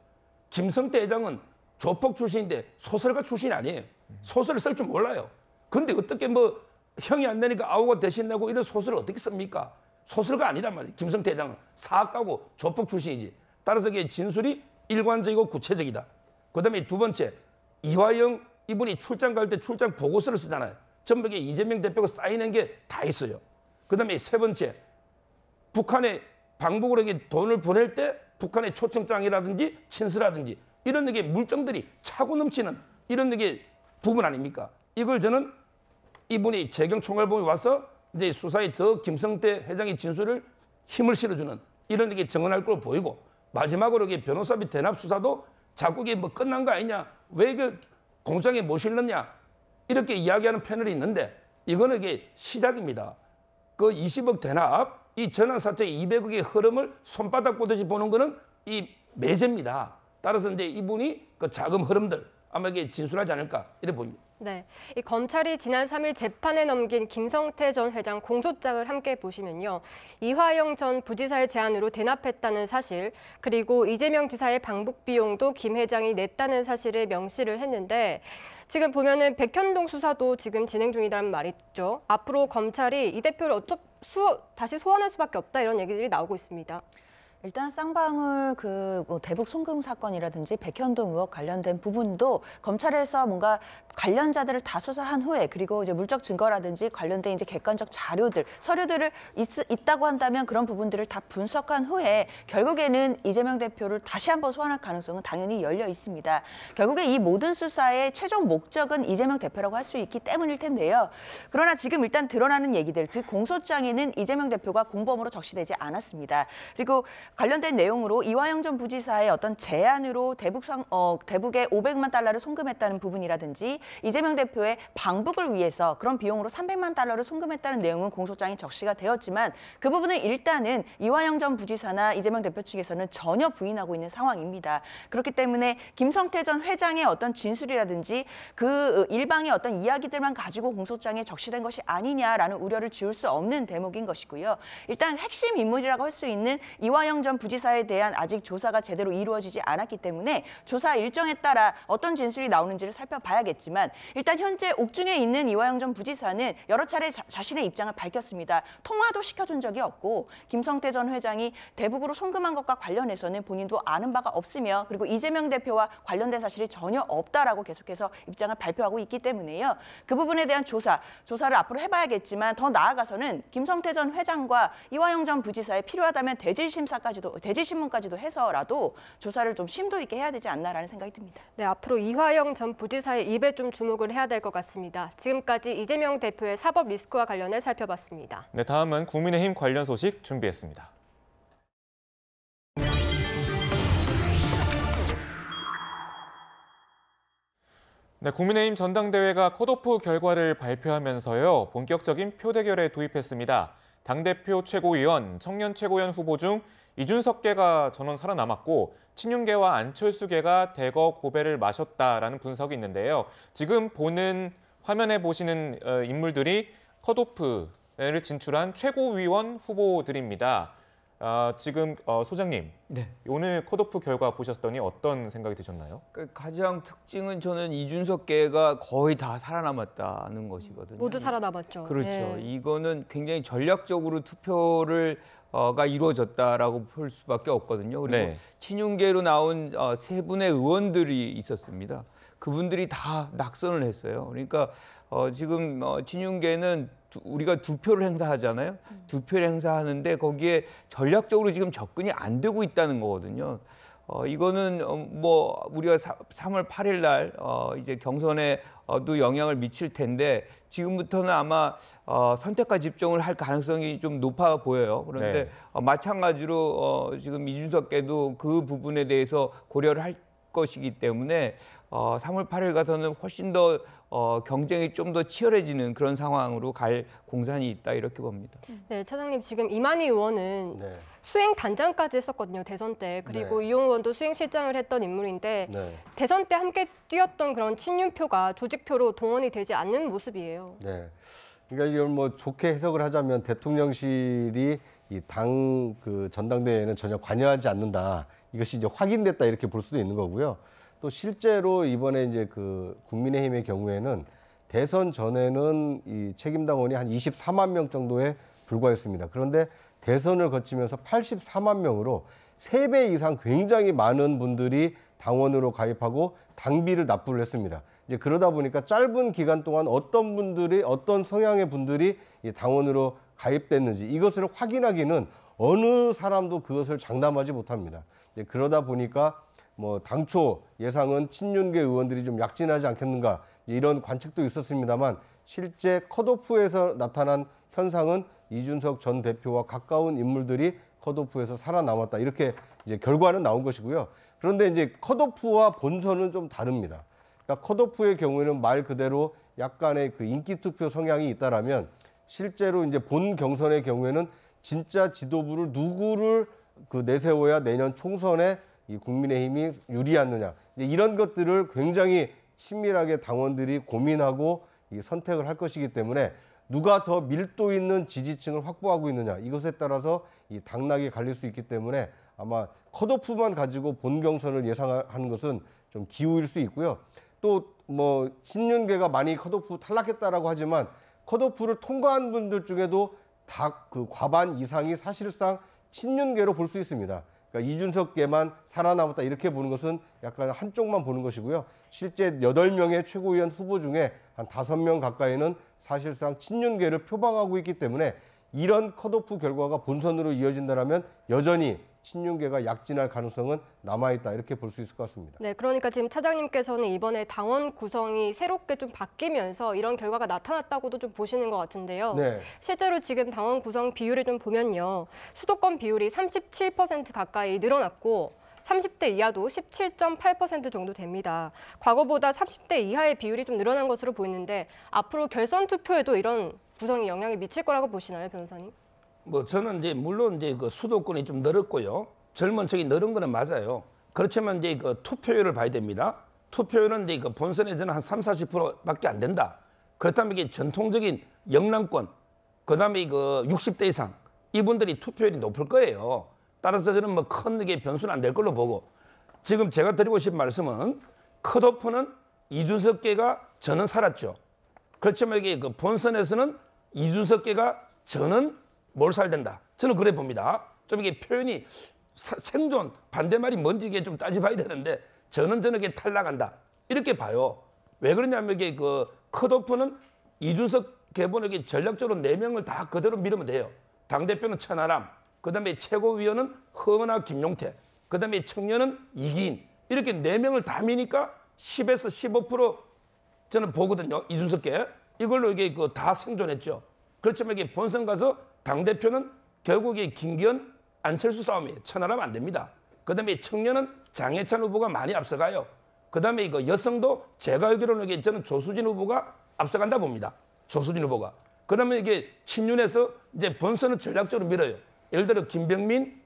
김성태 회장은 조폭 출신인데 소설가 출신 아니에요. 소설을 쓸 줄 몰라요. 근데 어떻게 뭐 형이 안 되니까 아우가 대신 내고 이런 소설을 어떻게 씁니까? 소설가 아니단 말이에요. 김성태 회장은 사학가고 조폭 출신이지. 따라서 그게 진술이 일관적이고 구체적이다. 그다음에 두 번째 이화영 이분이 출장 갈 때 출장 보고서를 쓰잖아요. 전북에 이재명 대표가 사인한 게다 있어요. 그 다음에 세 번째, 북한에 방북으로 돈을 보낼 때 북한의 초청장이라든지 친서라든지 이런 게 물정들이 차고 넘치는 이런 게 부분 아닙니까? 이걸 저는 이분이 재경 총괄본이 와서 이제 수사에 더 김성태 회장의 진술을 힘을 실어주는 이런 게 증언할 걸 보이고 마지막으로 이게 변호사비 대납 수사도 자꾸 이게 뭐 끝난 거 아니냐 왜 이걸 공장에 모실느냐 이렇게 이야기하는 패널이 있는데 이거는 이게 시작입니다. 그 20억 대납, 이 전환사채 200억의 흐름을 손바닥 보듯이 보는 거는 이 매제입니다. 따라서 이제 이분이 그 자금 흐름들 아마 이게 진술하지 않을까 이래 보입니다. 네, 이 검찰이 지난 3일 재판에 넘긴 김성태 전 회장 공소장을 함께 보시면요. 이화영 전 부지사의 제안으로 대납했다는 사실, 그리고 이재명 지사의 방북 비용도 김 회장이 냈다는 사실을 명시를 했는데 지금 보면은 백현동 수사도 지금 진행 중이라는 말이죠. 앞으로 검찰이 이 대표를 어쩌 수 다시 소환할 수밖에 없다 이런 얘기들이 나오고 있습니다. 일단 쌍방울 그뭐 대북 송금 사건이라든지 백현동 의혹 관련된 부분도 검찰에서 뭔가 관련자들을 다 수사한 후에 그리고 이제 물적 증거라든지 관련된 이제 객관적 자료들 서류들을 있, 있다고 한다면 그런 부분들을 다 분석한 후에 결국에는 이재명 대표를 다시 한번 소환할 가능성은 당연히 열려 있습니다. 결국에 이 모든 수사의 최종 목적은 이재명 대표라고 할 수 있기 때문일 텐데요. 그러나 지금 일단 드러나는 얘기들 즉 공소장에는 이재명 대표가 공범으로 적시되지 않았습니다. 그리고 관련된 내용으로 이화영 전 부지사의 어떤 제안으로 대북 상, 어, 대북에 500만 달러를 송금했다는 부분이라든지 이재명 대표의 방북을 위해서 그런 비용으로 300만 달러를 송금했다는 내용은 공소장이 적시가 되었지만 그 부분은 일단은 이화영 전 부지사나 이재명 대표 측에서는 전혀 부인하고 있는 상황입니다. 그렇기 때문에 김성태 전 회장의 어떤 진술이라든지 그 일방의 어떤 이야기들만 가지고 공소장에 적시된 것이 아니냐라는 우려를 지울 수 없는 대목인 것이고요. 일단 핵심 인물이라고 할 수 있는 이화영 이재명 전 부지사에 대한 아직 조사가 제대로 이루어지지 않았기 때문에 조사 일정에 따라 어떤 진술이 나오는지를 살펴봐야겠지만 일단 현재 옥중에 있는 이화영 전 부지사는 여러 차례 자, 신의 입장을 밝혔습니다. 통화도 시켜준 적이 없고 김성태 전 회장이 대북으로 송금한 것과 관련해서는 본인도 아는 바가 없으며 그리고 이재명 대표와 관련된 사실이 전혀 없다라고 계속해서 입장을 발표하고 있기 때문에요. 그 부분에 대한 조사, 조사를 앞으로 해봐야겠지만 더 나아가서는 김성태 전 회장과 이화영 전 부지사에 필요하다면 대질 심사까지 신문까지도 대지 신문까지도 해서라도 조사를 좀 심도 있게 해야 되지 않나라는 생각이 듭니다. 네, 앞으로 이화영 전 부지사의 입에 좀 주목을 해야 될 것 같습니다. 지금까지 이재명 대표의 사법 리스크와 관련해 살펴봤습니다. 네, 다음은 국민의힘 관련 소식 준비했습니다. 네, 국민의힘 전당대회가 컷오프 결과를 발표하면서요. 본격적인 표대결에 도입했습니다. 당대표 최고위원, 청년 최고위원 후보 중 이준석계가 전원 살아남았고 친윤계와 안철수계가 대거 고배를 마셨다라는 분석이 있는데요. 지금 보는 화면에 보시는 어, 인물들이 컷오프를 진출한 최고위원 후보들입니다. 아, 지금 어, 소장님, 네. 오늘 컷오프 결과 보셨더니 어떤 생각이 드셨나요? 그 가장 특징은 저는 이준석계가 거의 다 살아남았다는 것이거든요. 모두 살아남았죠. 그렇죠. 네. 이거는 굉장히 전략적으로 투표를 어가 이루어졌다라고 볼 수밖에 없거든요. 그리고 네. 친윤계로 나온 어, 세 분의 의원들이 있었습니다. 그분들이 다 낙선을 했어요. 그러니까 어, 지금 어, 친윤계는 두, 우리가 두 표를 행사하잖아요. 두 표를 행사하는데 거기에 전략적으로 지금 접근이 안 되고 있다는 거거든요. 어, 이거는 어, 뭐 우리가 사, 3월 8일 날 어, 이제 경선에도 어, 영향을 미칠 텐데 지금부터는 아마 어, 선택과 집중을 할 가능성이 좀 높아 보여요. 그런데 네. 어, 마찬가지로 어, 지금 이준석께도 그 부분에 대해서 고려를 할 것이기 때문에 어, 3월 8일 가서는 훨씬 더 어, 경쟁이 좀 더 치열해지는 그런 상황으로 갈 공산이 있다 이렇게 봅니다. 네, 차장님 지금 이만희 의원은 네. 수행 단장까지 했었거든요 대선 때 그리고 네. 이용 의원도 수행실장을 했던 인물인데 네. 대선 때 함께 뛰었던 그런 친윤표가 조직표로 동원이 되지 않는 모습이에요. 네, 그러니까 이걸 뭐 좋게 해석을 하자면 대통령실이 이당그 전당대회에는 전혀 관여하지 않는다 이것이 이제 확인됐다 이렇게 볼 수도 있는 거고요. 또 실제로 이번에 이제 그 국민의힘의 경우에는 대선 전에는 이 책임 당원이 한 24만 명 정도에 불과했습니다. 그런데 대선을 거치면서 84만 명으로 3배 이상 굉장히 많은 분들이 당원으로 가입하고 당비를 납부를 했습니다. 이제 그러다 보니까 짧은 기간 동안 어떤 분들이 어떤 성향의 분들이 당원으로 가입됐는지 이것을 확인하기는 어느 사람도 그것을 장담하지 못합니다. 이제 그러다 보니까 뭐 당초 예상은 친윤계 의원들이 좀 약진하지 않겠는가 이런 관측도 있었습니다만 실제 컷오프에서 나타난 현상은 이준석 전 대표와 가까운 인물들이 컷오프에서 살아남았다 이렇게 이제 결과는 나온 것이고요. 그런데 이제 컷오프와 본선은 좀 다릅니다. 그러니까 컷오프의 경우에는 말 그대로 약간의 그 인기 투표 성향이 있다라면 실제로 이제 본 경선의 경우에는 진짜 지도부를 누구를 그 내세워야 내년 총선에 이 국민의힘이 유리하느냐 이런 것들을 굉장히 친밀하게 당원들이 고민하고 이 선택을 할 것이기 때문에 누가 더 밀도 있는 지지층을 확보하고 있느냐 이것에 따라서 이 당락이 갈릴 수 있기 때문에 아마 컷오프만 가지고 본 경선을 예상하는 것은 좀 기우일 수 있고요. 또 뭐 신윤계가 많이 컷오프 탈락했다라고 하지만 컷오프를 통과한 분들 중에도 다 그 과반 이상이 사실상 친윤계로 볼 수 있습니다. 그러니까 이준석계만 살아남았다 이렇게 보는 것은 약간 한쪽만 보는 것이고요. 실제 8 명의 최고위원 후보 중에 한5명 가까이는 사실상 친윤계를 표방하고 있기 때문에 이런 컷오프 결과가 본선으로 이어진다면 여전히 신윤계가 약진할 가능성은 남아있다 이렇게 볼 수 있을 것 같습니다. 네, 그러니까 지금 차장님께서는 이번에 당원 구성이 새롭게 좀 바뀌면서 이런 결과가 나타났다고도 좀 보시는 것 같은데요. 네. 실제로 지금 당원 구성 비율을 좀 보면요. 수도권 비율이 37% 가까이 늘어났고 30대 이하도 17.8% 정도 됩니다. 과거보다 30대 이하의 비율이 좀 늘어난 것으로 보이는데 앞으로 결선 투표에도 이런 구성이 영향을 미칠 거라고 보시나요, 변호사님? 뭐 저는 이제 물론 이제 그 수도권이 좀 늘었고요. 젊은 층이 늘은 거는 맞아요. 그렇지만 이제 그 투표율을 봐야 됩니다. 투표율은 이제 그 본선에서는 한 3, 40%밖에 안 된다. 그렇다면 이게 전통적인 영남권, 그다음에 그 60대 이상 이분들이 투표율이 높을 거예요. 따라서 저는 뭐큰 변수는 안 될 걸로 보고 지금 제가 드리고 싶은 말씀은 컷오프는 이준석계가 저는 살았죠. 그렇지만 이게 그 본선에서는 이준석계가 저는 뭘 살된다. 저는 그래 봅니다. 좀 이게 표현이 사, 생존 반대말이 뭔지 이게 좀 따져봐야 되는데 저는 저녁에 탈락한다. 이렇게 봐요. 왜 그러냐면 이게 그 컷오프는 이준석 개본에게 전략적으로 네명을다 그대로 밀으면 돼요. 당대표는 천하람, 그다음에 최고위원은 허은하 김용태, 그다음에 청년은 이기인 이렇게 네명을다 미니까 10에서 15% 저는 보거든요. 이준석께. 이걸로 이게 그 다 생존했죠. 그렇지만 이게 본선 가서 당대표는 결국에 김기현, 안철수 싸움에 천하라면 안 됩니다. 그다음에 청년은 장해찬 후보가 많이 앞서가요. 그다음에 이거 여성도 제가 알기로는 이게 저는 조수진 후보가 앞서간다 봅니다. 조수진 후보가. 그 다음에 이게 친윤에서 이제 본선은 전략적으로 밀어요. 예를 들어 김병민,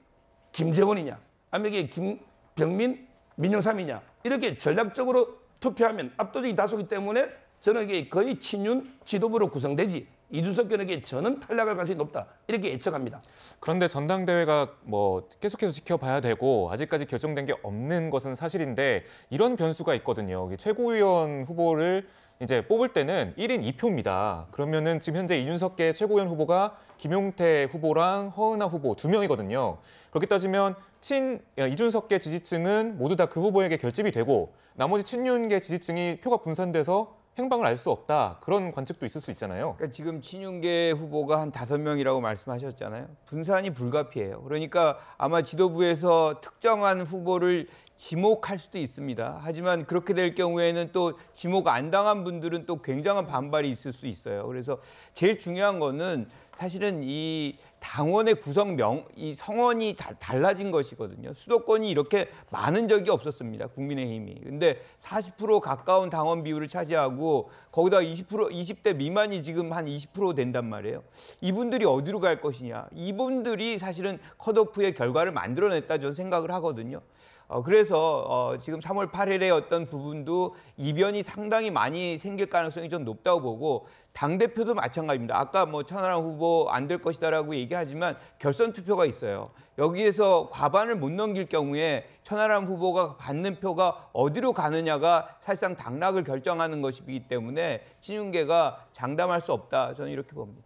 김재원이냐, 아니면 이게 김병민, 민영삼이냐 이렇게 전략적으로 투표하면 압도적인 다수기 때문에 저는 이게 거의 친윤 지도부로 구성되지 이준석 견에게 저는 탈락할 가능성이 높다. 이렇게 예측합니다. 그런데 전당대회가 뭐 계속해서 지켜봐야 되고 아직까지 결정된 게 없는 것은 사실인데 이런 변수가 있거든요. 최고위원 후보를 이제 뽑을 때는 1인 2표입니다. 그러면은 지금 현재 이준석계 최고위원 후보가 김용태 후보랑 허은하 후보 두 명이거든요. 그렇게 따지면 친 이준석계 지지층은 모두 다 그 후보에게 결집이 되고 나머지 친윤계 지지층이 표가 분산돼서 행방을 알 수 없다 그런 관측도 있을 수 있잖아요. 그러니까 지금 친윤계 후보가 한 다섯 명이라고 말씀하셨잖아요. 분산이 불가피해요. 그러니까 아마 지도부에서 특정한 후보를 지목할 수도 있습니다. 하지만 그렇게 될 경우에는 또 지목 안 당한 분들은 또 굉장한 반발이 있을 수 있어요. 그래서 제일 중요한 거는 사실은 이 당원의 구성 명, 이 성원이 다 달라진 것이거든요. 수도권이 이렇게 많은 적이 없었습니다. 국민의힘이. 근데 40% 가까운 당원 비율을 차지하고 거기다 20% 20대 미만이 지금 한 20% 된단 말이에요. 이분들이 어디로 갈 것이냐. 이분들이 사실은 컷오프의 결과를 만들어냈다 저는 생각을 하거든요. 어, 그래서 어, 지금 3월 8일에 어떤 부분도 이변이 상당히 많이 생길 가능성이 좀 높다고 보고 당 대표도 마찬가지입니다. 아까 뭐 천하람 후보 안 될 것이다라고 얘기하지만 결선 투표가 있어요. 여기에서 과반을 못 넘길 경우에 천하람 후보가 받는 표가 어디로 가느냐가 사실상 당락을 결정하는 것이기 때문에 친윤계가 장담할 수 없다. 저는 이렇게 봅니다.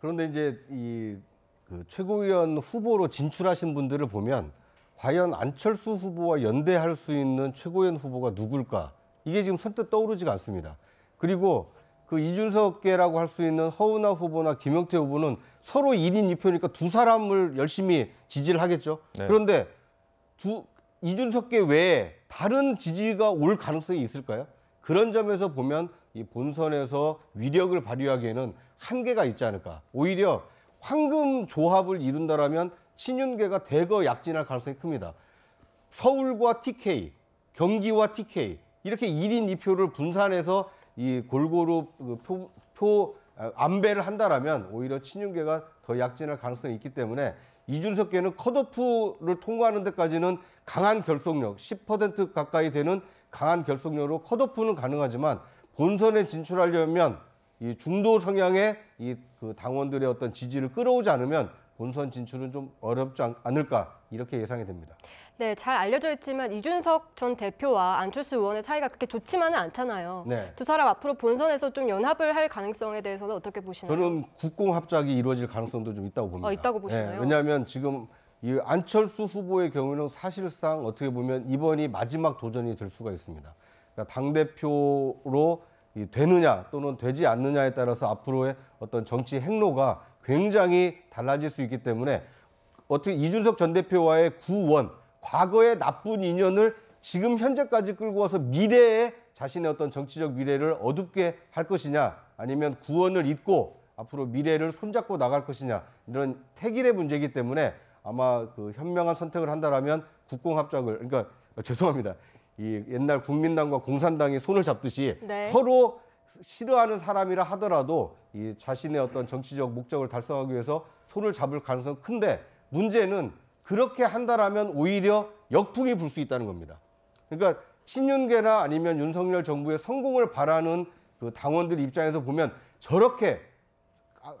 그런데 이제 이그 최고위원 후보로 진출하신 분들을 보면 과연 안철수 후보와 연대할 수 있는 최고위원 후보가 누굴까? 이게 지금 선뜻 떠오르지가 않습니다. 그리고 그 이준석계라고 할 수 있는 허은하 후보나 김영태 후보는 서로 1인 2표니까 두 사람을 열심히 지지를 하겠죠. 네. 그런데 두 이준석계 외에 다른 지지가 올 가능성이 있을까요? 그런 점에서 보면 이 본선에서 위력을 발휘하기에는 한계가 있지 않을까. 오히려 황금 조합을 이룬다라면 신윤계가 대거 약진할 가능성이 큽니다. 서울과 TK, 경기와 TK 이렇게 1인 2표를 분산해서 이 골고루 그 표, 표 아, 안배를 한다라면 오히려 친윤계가 더 약진할 가능성이 있기 때문에 이준석계는 컷오프를 통과하는 데까지는 강한 결속력, 10% 가까이 되는 강한 결속력으로 컷오프는 가능하지만 본선에 진출하려면 이 중도 성향의 이그 당원들의 어떤 지지를 끌어오지 않으면 본선 진출은 좀 어렵지 않을까 이렇게 예상이 됩니다. 네, 잘 알려져 있지만 이준석 전 대표와 안철수 의원의 사이가 그렇게 좋지만은 않잖아요. 네. 두 사람 앞으로 본선에서 좀 연합을 할 가능성에 대해서는 어떻게 보시나요? 저는 국공합작이 이루어질 가능성도 좀 있다고 봅니다. 아, 있다고 보시나요? 네, 왜냐하면 지금 이 안철수 후보의 경우는 사실상 어떻게 보면 이번이 마지막 도전이 될 수가 있습니다. 그러니까 당 대표로 되느냐 또는 되지 않느냐에 따라서 앞으로의 어떤 정치 행로가 굉장히 달라질 수 있기 때문에 어떻게 이준석 전 대표와의 구원, 과거의 나쁜 인연을 지금 현재까지 끌고 와서 미래에 자신의 어떤 정치적 미래를 어둡게 할 것이냐 아니면 구원을 잊고 앞으로 미래를 손잡고 나갈 것이냐 이런 태길의 문제이기 때문에 아마 그 현명한 선택을 한다라면 국공합작을 그러니까 어, 죄송합니다. 이 옛날 국민당과 공산당이 손을 잡듯이 네. 서로 싫어하는 사람이라 하더라도 이 자신의 어떤 정치적 목적을 달성하기 위해서 손을 잡을 가능성 큰데 문제는 그렇게 한다라면 오히려 역풍이 불 수 있다는 겁니다. 그러니까 신윤계나 아니면 윤석열 정부의 성공을 바라는 그 당원들 입장에서 보면 저렇게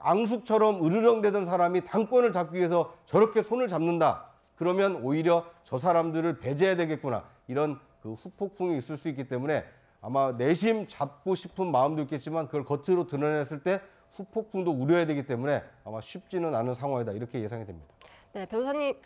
앙숙처럼 으르렁대던 사람이 당권을 잡기 위해서 저렇게 손을 잡는다. 그러면 오히려 저 사람들을 배제해야 되겠구나. 이런 그 후폭풍이 있을 수 있기 때문에 아마 내심 잡고 싶은 마음도 있겠지만 그걸 겉으로 드러냈을 때 후폭풍도 우려해야 되기 때문에 아마 쉽지는 않은 상황이다 이렇게 예상이 됩니다. 네, 변호사님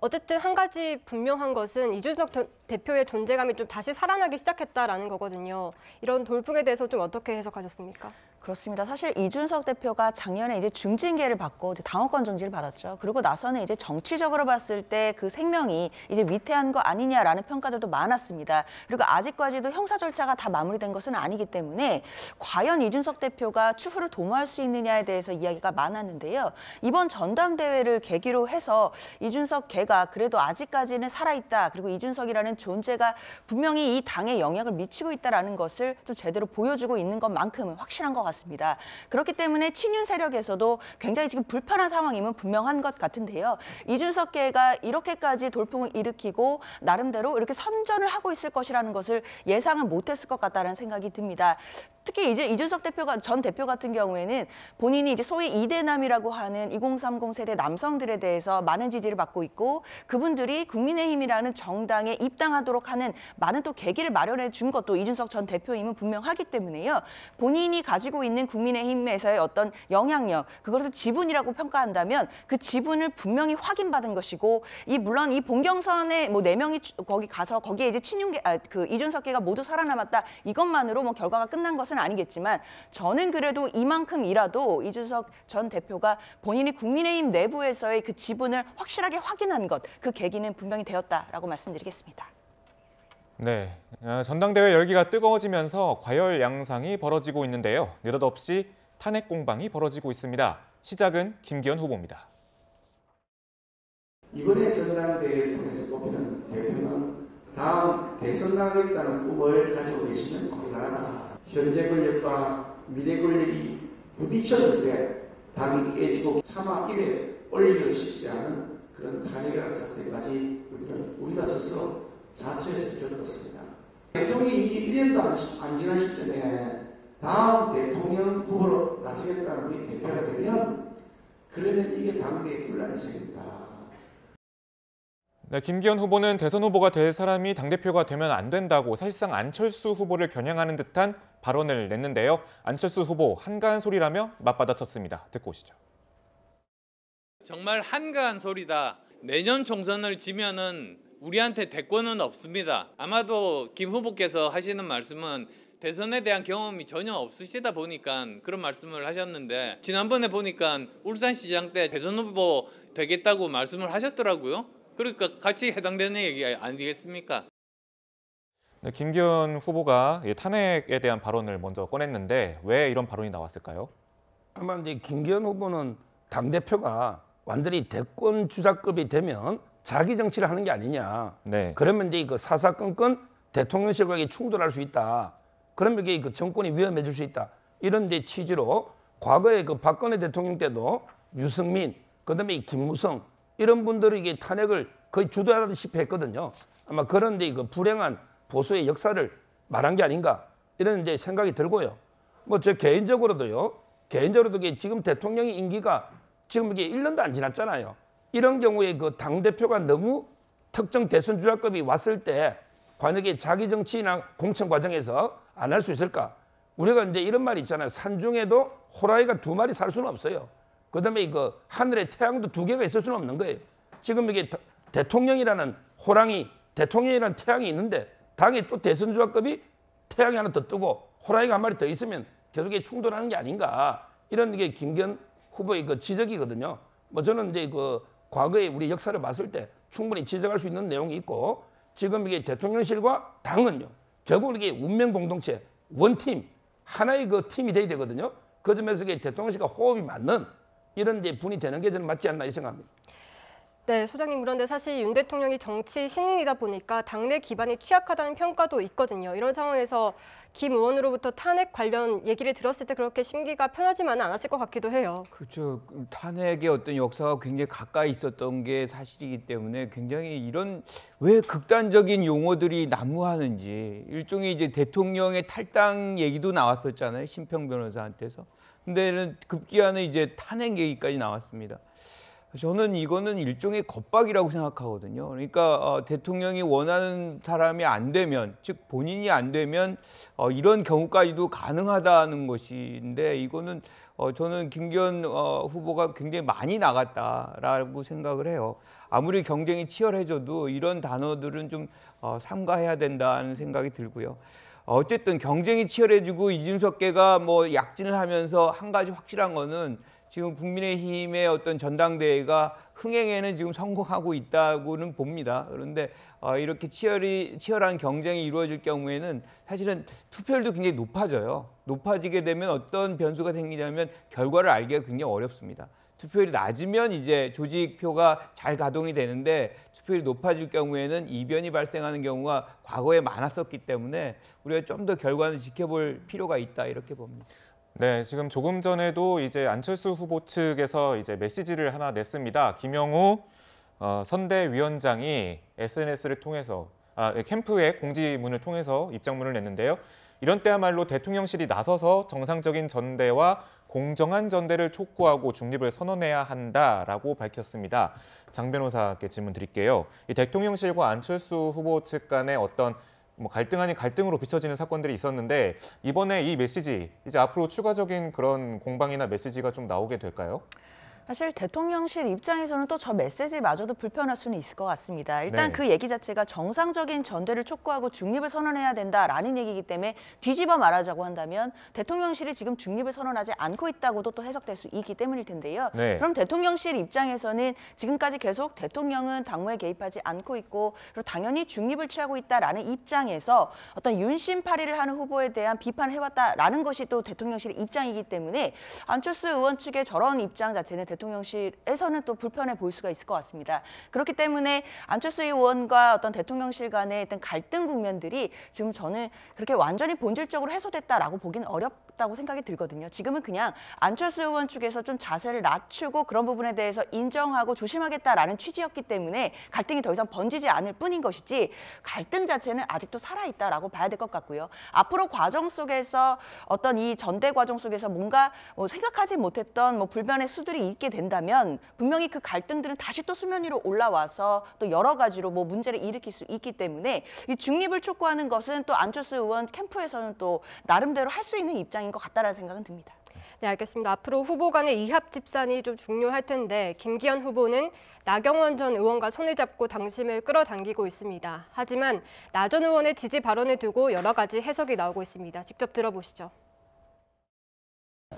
어쨌든 한 가지 분명한 것은 이준석 대표의 존재감이 좀 다시 살아나기 시작했다라는 거거든요. 이런 돌풍에 대해서 좀 어떻게 해석하셨습니까? 그렇습니다. 사실 이준석 대표가 작년에 이제 중징계를 받고 당원권 정지를 받았죠. 그리고 나서는 이제 정치적으로 봤을 때 그 생명이 이제 위태한 거 아니냐라는 평가들도 많았습니다. 그리고 아직까지도 형사 절차가 다 마무리된 것은 아니기 때문에 과연 이준석 대표가 추후를 도모할 수 있느냐에 대해서 이야기가 많았는데요. 이번 전당대회를 계기로 해서 이준석 개가 그래도 아직까지는 살아있다. 그리고 이준석이라는 존재가 분명히 이 당에 영향을 미치고 있다라는 것을 좀 제대로 보여주고 있는 것만큼은 확실한 것같습니 같습니다. 그렇기 때문에 친윤 세력에서도 굉장히 지금 불편한 상황임은 분명한 것 같은데요. 이준석계가 이렇게까지 돌풍을 일으키고 나름대로 이렇게 선전을 하고 있을 것이라는 것을 예상은 못했을 것 같다는 생각이 듭니다. 특히 이제 이준석 대표가 전 대표 같은 경우에는 본인이 이제 소위 이대남이라고 하는 2030 세대 남성들에 대해서 많은 지지를 받고 있고 그분들이 국민의힘이라는 정당에 입당하도록 하는 많은 또 계기를 마련해 준 것도 이준석 전 대표임은 분명하기 때문에요. 본인이 가지고 가지고 있는 국민의힘에서의 어떤 영향력, 그것을 지분이라고 평가한다면 그 지분을 분명히 확인받은 것이고 이 물론 이 본경선에 뭐 네 명이 거기 가서 거기에 이제 친윤계 아, 그 이준석계가 모두 살아남았다 이것만으로 뭐 결과가 끝난 것은 아니겠지만 저는 그래도 이만큼이라도 이준석 전 대표가 본인이 국민의힘 내부에서의 그 지분을 확실하게 확인한 것 그 계기는 분명히 되었다라고 말씀드리겠습니다. 네, 아, 전당대회 열기가 뜨거워지면서 과열 양상이 벌어지고 있는데요. 느닷없이 탄핵 공방이 벌어지고 있습니다. 시작은 김기현 후보입니다. 이번에 전당 대회를 통해서 뽑히는 대표는 다음 대선 나가겠다는 꿈을 가지고 계시는 고려하다. 현재 권력과 미래 권력이 부딪혔을 때 당이 깨지고 차마 입에 올려줄 수지 않은 그런 탄핵이라는 사태까지 우리는 우리가 스스로 자초에서 겪었습니다. 대통령이 임기 1년도 안, 지난 시점에 다음 대통령 후보로 나서겠다는 분이 대표가 되면 그러면 이게 당대의 분란이 생긴다. 네, 김기현 후보는 대선 후보가 될 사람이 당대표가 되면 안 된다고 사실상 안철수 후보를 겨냥하는 듯한 발언을 냈는데요. 안철수 후보 한가한 소리라며 맞받아쳤습니다. 듣고 오시죠. 정말 한가한 소리다. 내년 총선을 지면은 우리한테 대권은 없습니다. 아마도 김 후보께서 하시는 말씀은 대선에 대한 경험이 전혀 없으시다 보니까 그런 말씀을 하셨는데 지난번에 보니까 울산시장 때 대선 후보 되겠다고 말씀을 하셨더라고요. 그러니까 같이 해당되는 얘기 아니겠습니까? 네, 김기현 후보가 탄핵에 대한 발언을 먼저 꺼냈는데 왜 이런 발언이 나왔을까요? 아마 이제 김기현 후보는 당 대표가 완전히 대권 주자급이 되면 자기 정치를 하는 게 아니냐. 네. 그러면 이제 그 사사건건 대통령실과 충돌할 수 있다. 그러면 이게 그 정권이 위험해질 수 있다. 이런 이 취지로 과거에 그 박근혜 대통령 때도 유승민, 그다음에 김무성 이런 분들이 게 탄핵을 거의 주도하다시피 했거든요. 아마 그런 데그 불행한 보수의 역사를 말한 게 아닌가 이런 이제 생각이 들고요. 뭐 저 개인적으로도요. 개인적으로도 지금 대통령의 임기가 지금 이게 일년도안 지났잖아요. 이런 경우에 그 당대표가 너무 특정 대선 주자급이 왔을 때 관역에 자기 정치나 공천 과정에서 안 할 수 있을까? 우리가 이제 이런 말이 있잖아요. 산중에도 호랑이가 두 마리 살 수는 없어요. 그다음에 이거 그 하늘에 태양도 두 개가 있을 수는 없는 거예요. 지금 이게 대통령이라는 호랑이, 대통령이라는 태양이 있는데 당에또 대선 주자급이 태양이 하나 더 뜨고 호랑이가 한 마리 더 있으면 계속 이게 충돌하는 게 아닌가 이런 게김기 후보의 그 지적이거든요. 뭐 저는 이제 그 과거의 우리 역사를 봤을 때 충분히 지적할 수 있는 내용이 있고 지금 이게 대통령실과 당은요. 결국 이게 운명 공동체, 원팀, 하나의 그 팀이 돼야 되거든요. 그 점에서 이게 대통령실과 호흡이 맞는 이런 이제 분이 되는 게 저는 맞지 않나 이 생각합니다. 네, 소장님 그런데 사실 윤 대통령이 정치 신인이다 보니까 당내 기반이 취약하다는 평가도 있거든요. 이런 상황에서 김 의원으로부터 탄핵 관련 얘기를 들었을 때 그렇게 심기가 편하지만은 않았을 것 같기도 해요. 그렇죠. 탄핵의 어떤 역사가 굉장히 가까이 있었던 게 사실이기 때문에 굉장히 이런 왜 극단적인 용어들이 난무하는지 일종의 이제 대통령의 탈당 얘기도 나왔었잖아요. 심평 변호사한테서. 근데는 급기야는 이제 탄핵 얘기까지 나왔습니다. 저는 이거는 일종의 겁박이라고 생각하거든요. 그러니까 어, 대통령이 원하는 사람이 안 되면, 즉 본인이 안 되면 어, 이런 경우까지도 가능하다는 것인데 이거는 어, 저는 김기현 후보가 굉장히 많이 나갔다라고 생각을 해요. 아무리 경쟁이 치열해져도 이런 단어들은 좀 삼가해야 된다는 생각이 들고요. 어쨌든 경쟁이 치열해지고 이준석계가 뭐 약진을 하면서 한 가지 확실한 거는 지금 국민의힘의 어떤 전당대회가 흥행에는 지금 성공하고 있다고는 봅니다. 그런데 어, 이렇게 치열이, 치열한 경쟁이 이루어질 경우에는 사실은 투표율도 굉장히 높아져요. 높아지게 되면 어떤 변수가 생기냐면 결과를 알기가 굉장히 어렵습니다. 투표율이 낮으면 이제 조직표가 잘 가동이 되는데 투표율이 높아질 경우에는 이변이 발생하는 경우가 과거에 많았었기 때문에 우리가 좀 더 결과를 지켜볼 필요가 있다 이렇게 봅니다. 네, 지금 조금 전에도 이제 안철수 후보 측에서 이제 메시지를 하나 냈습니다. 김영우 어, 선대위원장이 SNS를 통해서 아, 네, 캠프의 공지문을 통해서 입장문을 냈는데요. 이런 때야말로 대통령실이 나서서 정상적인 전대와 공정한 전대를 촉구하고 중립을 선언해야 한다라고 밝혔습니다. 장 변호사께 질문 드릴게요. 이 대통령실과 안철수 후보 측 간의 어떤 뭐 갈등 아닌 갈등으로 비춰지는 사건들이 있었는데 이번에 이 메시지 이제 앞으로 추가적인 그런 공방이나 메시지가 좀 나오게 될까요? 사실 대통령실 입장에서는 또 저 메시지마저도 불편할 수는 있을 것 같습니다. 일단 네. 그 얘기 자체가 정상적인 전대를 촉구하고 중립을 선언해야 된다라는 얘기이기 때문에 뒤집어 말하자고 한다면 대통령실이 지금 중립을 선언하지 않고 있다고도 또 해석될 수 있기 때문일 텐데요. 네. 그럼 대통령실 입장에서는 지금까지 계속 대통령은 당무에 개입하지 않고 있고 그리고 당연히 중립을 취하고 있다라는 입장에서 어떤 윤심팔이를 하는 후보에 대한 비판을 해왔다라는 것이 또 대통령실의 입장이기 때문에 안철수 의원 측의 저런 입장 자체는 대통령실에서는 또 불편해 보일 수가 있을 것 같습니다. 그렇기 때문에 안철수 의원과 어떤 대통령실 간의 어떤 갈등 국면들이 지금 저는 그렇게 완전히 본질적으로 해소됐다라고 보기는 어렵 있다고 생각이 들거든요. 지금은 그냥 안철수 의원 측에서 좀 자세를 낮추고 그런 부분에 대해서 인정하고 조심하겠다라는 취지였기 때문에 갈등이 더 이상 번지지 않을 뿐인 것이지 갈등 자체는 아직도 살아있다라고 봐야 될 것 같고요. 앞으로 과정 속에서 어떤 이 전대 과정 속에서 뭔가 뭐 생각하지 못했던 뭐 불변의 수들이 있게 된다면 분명히 그 갈등들은 다시 또 수면 위로 올라와서 또 여러 가지로 뭐 문제를 일으킬 수 있기 때문에 이 중립을 촉구하는 것은 또 안철수 의원 캠프에서는 또 나름대로 할 수 있는 입장이 사항인 것 같다라는 생각은 듭니다. 네, 알겠습니다. 앞으로 후보 간의 이합 집산이 좀 중요할 텐데 김기현 후보는 나경원 전 의원과 손을 잡고 당심을 끌어당기고 있습니다. 하지만 나 전 의원의 지지 발언을 두고 여러 가지 해석이 나오고 있습니다. 직접 들어보시죠.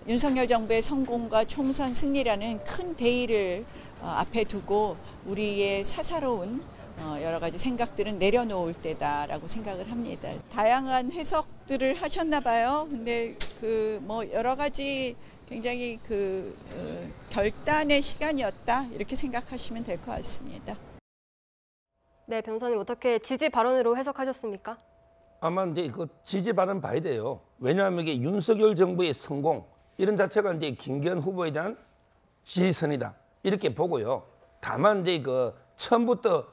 윤석열 정부의 성공과 총선 승리라는 큰 대의를 어, 앞에 두고 우리의 사사로운 어, 여러 가지 생각들은 내려놓을 때다라고 생각을 합니다. 다양한 해석들을 하셨나 봐요. 근데 그 뭐 여러 가지 굉장히 그 어, 결단의 시간이었다 이렇게 생각하시면 될 것 같습니다. 네, 변호사님 어떻게 지지 발언으로 해석하셨습니까? 아마 이제 그 지지 발언 봐야 돼요. 왜냐하면 이게 윤석열 정부의 성공 이런 자체가 이제 김기현 후보에 대한 지선이다 이렇게 보고요. 다만 이제 그 처음부터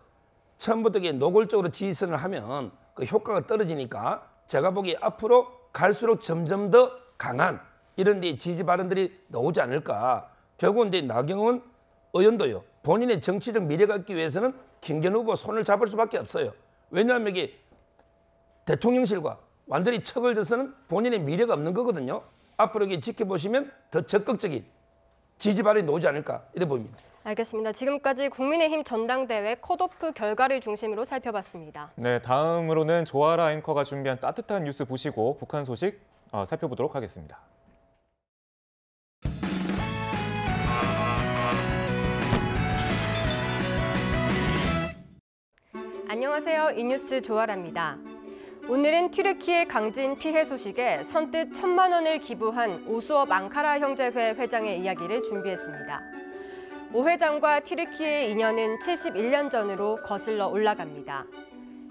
처음부터 노골적으로 지선을 하면 그 효과가 떨어지니까 제가 보기 앞으로 갈수록 점점 더 강한 이런 지지 발언들이 나오지 않을까. 결국은 나경원 의원도요. 본인의 정치적 미래가 있기 위해서는 김견 후보 손을 잡을 수밖에 없어요. 왜냐하면 이게 대통령실과 완전히 척을 져서는 본인의 미래가 없는 거거든요. 앞으로 이게 지켜보시면 더 적극적인 지지 발언이 나오지 않을까 이래 보입니다. 알겠습니다. 지금까지 국민의힘 전당대회 컷오프 결과를 중심으로 살펴봤습니다. 네, 다음으로는 조아라 앵커가 준비한 따뜻한 뉴스 보시고 북한 소식 어, 살펴보도록 하겠습니다. 안녕하세요. 이뉴스 조아라입니다. 오늘은 튀르키예 강진 피해 소식에 선뜻 천만 원을 기부한 오수업 앙카라 형제회 회장의 이야기를 준비했습니다. 오 회장과 티르키의 인연은 71년 전으로 거슬러 올라갑니다.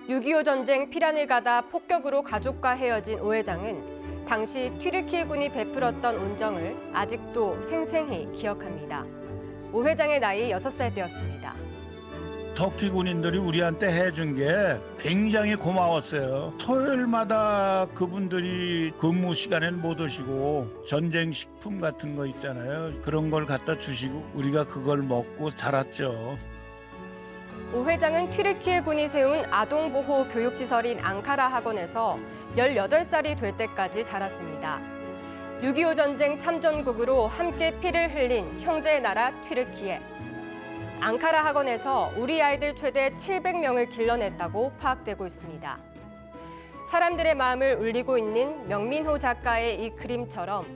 6.25 전쟁 피란을 가다 폭격으로 가족과 헤어진 오 회장은 당시 튀르키 군이 베풀었던 온정을 아직도 생생히 기억합니다. 오 회장의 나이 6살 때였습니다. 터키 군인들이 우리한테 해준 게 굉장히 고마웠어요. 토요일마다 그분들이 근무 시간에못 오시고 전쟁 식품 같은 거 있잖아요. 그런 걸 갖다 주시고 우리가 그걸 먹고 자랐죠. 오 회장은 튀르키예 군이 세운 아동보호 교육시설인 앙카라 학원에서 18살이 될 때까지 자랐습니다. 6.25 전쟁 참전국으로 함께 피를 흘린 형제의 나라 튀르키예. 앙카라 학원에서 우리 아이들 최대 700명을 길러냈다고 파악되고 있습니다. 사람들의 마음을 울리고 있는 명민호 작가의 이 그림처럼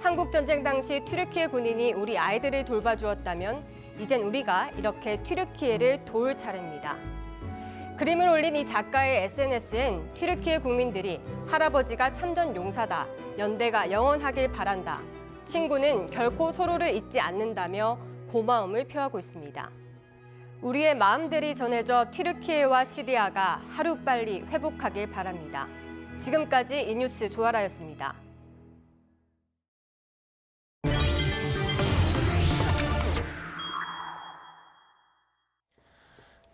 한국전쟁 당시 튀르키예 군인이 우리 아이들을 돌봐주었다면 이젠 우리가 이렇게 튀르키예를 도울 차례입니다. 그림을 올린 이 작가의 SNS엔 튀르키예 국민들이 할아버지가 참전 용사다, 연대가 영원하길 바란다, 친구는 결코 서로를 잊지 않는다며 고마움을 표하고 있습니다. 우리의 마음들이 전해져 튀르키예와 시리아가 하루빨리 회복하길 바랍니다. 지금까지 이뉴스 조아라였습니다.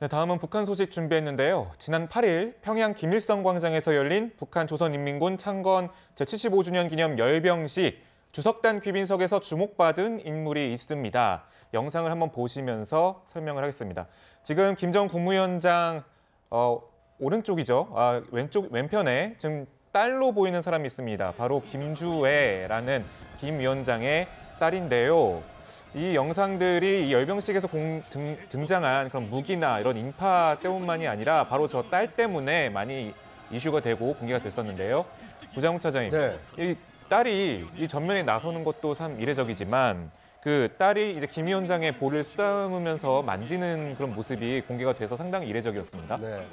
네, 다음은 북한 소식 준비했는데요. 지난 8일 평양 김일성 광장에서 열린 북한 조선인민군 창건 제75주년 기념 열병식 주석단 귀빈석에서 주목받은 인물이 있습니다. 영상을 한번 보시면서 설명을 하겠습니다. 지금 김정 국무위원장 어, 오른쪽이죠. 아, 왼쪽 왼편에 지금 딸로 보이는 사람이 있습니다. 바로 김주애라는 김 위원장의 딸인데요. 이 영상들이 이 열병식에서 공, 등, 장한 그런 무기나 이런 인파 때문만이 아니라 바로 저 딸 때문에 많이 이슈가 되고 공개가 됐었는데요. 부장 차장님, 네. 이 딸이 이 전면에 나서는 것도 참 이례적이지만 그 딸이 이제 김 위원장의 볼을 쓰다으면서 듬 만지는 그런 모습이 공개가 돼서 상당히 이례적이었습니다. 네.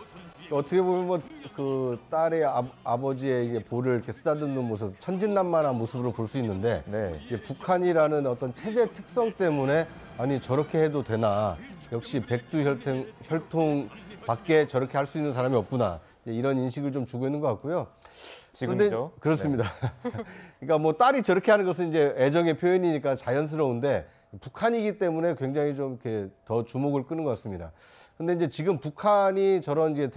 어떻게 보면 뭐그 딸의 아, 버지의 이제 볼을 이렇게 쓰다듬는 모습, 천진난만한 모습으로 볼 수 있는데 네. 이제 북한이라는 어떤 체제 특성 때문에 아니 저렇게 해도 되나 역시 백두 혈통 혈통 밖에 저렇게 할 수 있는 사람이 없구나 이런 인식을 좀 주고 있는 것 같고요. 지금이죠. 네. 그렇습니다. 그러니까 뭐 딸이 저렇게 하는 것은 이제 애정의 표현이니까 자연스러운데 북한이기 때문에 굉장히 좀 이렇게 더 주목을 끄는 것 같습니다. 근데 이제 지금 북한이 저런 이제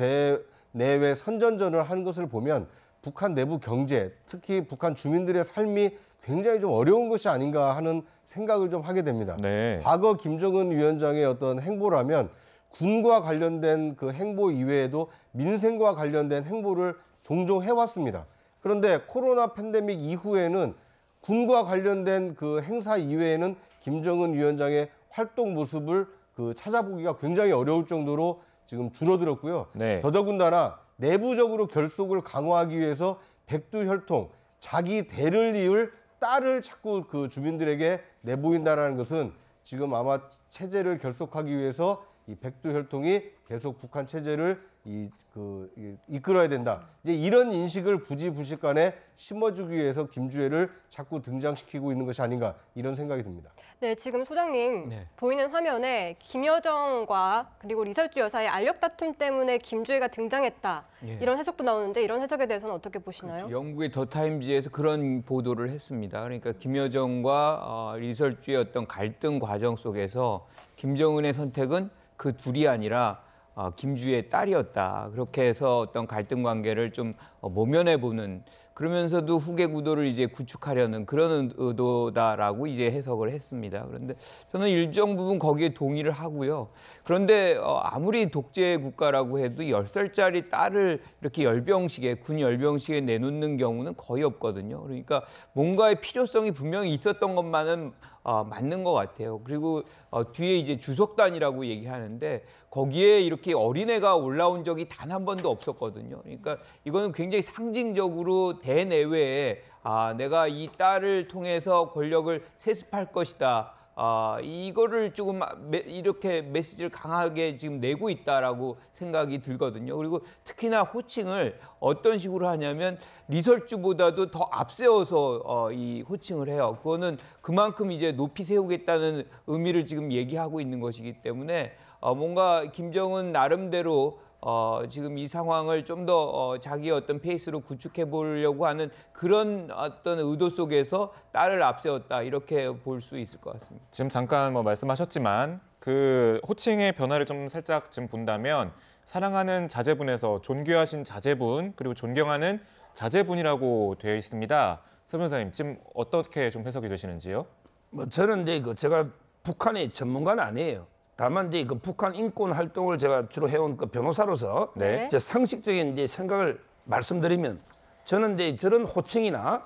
대내외 선전전을 하는 것을 보면 북한 내부 경제, 특히 북한 주민들의 삶이 굉장히 좀 어려운 것이 아닌가 하는 생각을 좀 하게 됩니다. 네. 과거 김정은 위원장의 어떤 행보라면 군과 관련된 그 행보 이외에도 민생과 관련된 행보를 종종 해왔습니다. 그런데 코로나 팬데믹 이후에는 군과 관련된 그 행사 이외에는 김정은 위원장의 활동 모습을 그 찾아보기가 굉장히 어려울 정도로 지금 줄어들었고요. 네. 더더군다나 내부적으로 결속을 강화하기 위해서 백두혈통 자기 대를 이을 딸을 자꾸 그 주민들에게 내보인다라는 것은 지금 아마 체제를 결속하기 위해서 이 백두혈통이 계속 북한 체제를 이, 그, 이끌어야 된다. 이제 이런 인식을 부지불식 간에 심어주기 위해서 김주혜를 자꾸 등장시키고 있는 것이 아닌가 이런 생각이 듭니다. 네, 지금 소장님 네. 보이는 화면에 김여정과 그리고 리설주 여사의 알력 다툼 때문에 김주혜가 등장했다. 네. 이런 해석도 나오는데 이런 해석에 대해서는 어떻게 보시나요? 그렇죠. 영국의 더 타임지에서 그런 보도를 했습니다. 그러니까 김여정과 어, 리설주의 어떤 갈등 과정 속에서 김정은의 선택은 그 둘이 아니라 어, 김주의 딸이었다. 그렇게 해서 어떤 갈등 관계를 좀 어, 모면해 보는 그러면서도 후계 구도를 이제 구축하려는 그런 의도다라고 이제 해석을 했습니다. 그런데 저는 일정 부분 거기에 동의를 하고요. 그런데 어, 아무리 독재 국가라고 해도 열살짜리 딸을 이렇게 열병식에 군 열병식에 내놓는 경우는 거의 없거든요. 그러니까 뭔가의 필요성이 분명히 있었던 것만은 어, 맞는 것 같아요. 그리고 어, 뒤에 이제 주석단이라고 얘기하는데 거기에 이렇게 어린애가 올라온 적이 단 한 번도 없었거든요. 그러니까 이거는 굉장히 상징적으로 대내외에 아, 내가 이 딸을 통해서 권력을 세습할 것이다. 아, 이거를 조금 이렇게 메시지를 강하게 지금 내고 있다라고 생각이 들거든요. 그리고 특히나 호칭을 어떤 식으로 하냐면 리설주보다도 더 앞세워서 어, 이 호칭을 해요. 그거는 그만큼 이제 높이 세우겠다는 의미를 지금 얘기하고 있는 것이기 때문에 어, 뭔가 김정은 나름대로 어, 지금 이 상황을 좀 더 어, 자기의 어떤 페이스로 구축해 보려고 하는 그런 어떤 의도 속에서 딸을 앞세웠다 이렇게 볼 수 있을 것 같습니다. 지금 잠깐 뭐 말씀하셨지만 그 호칭의 변화를 좀 살짝 지금 본다면 사랑하는 자제분에서 존귀하신 자제분 그리고 존경하는 자제분이라고 되어 있습니다. 서변사님 지금 어떻게 좀 해석이 되시는지요? 뭐 저는 이제 그 제가 북한의 전문가는 아니에요. 다만 이제 그 북한 인권 활동을 제가 주로 해온 그 변호사로서 네. 제 상식적인 이제 생각을 말씀드리면 저는 이제 저런 호칭이나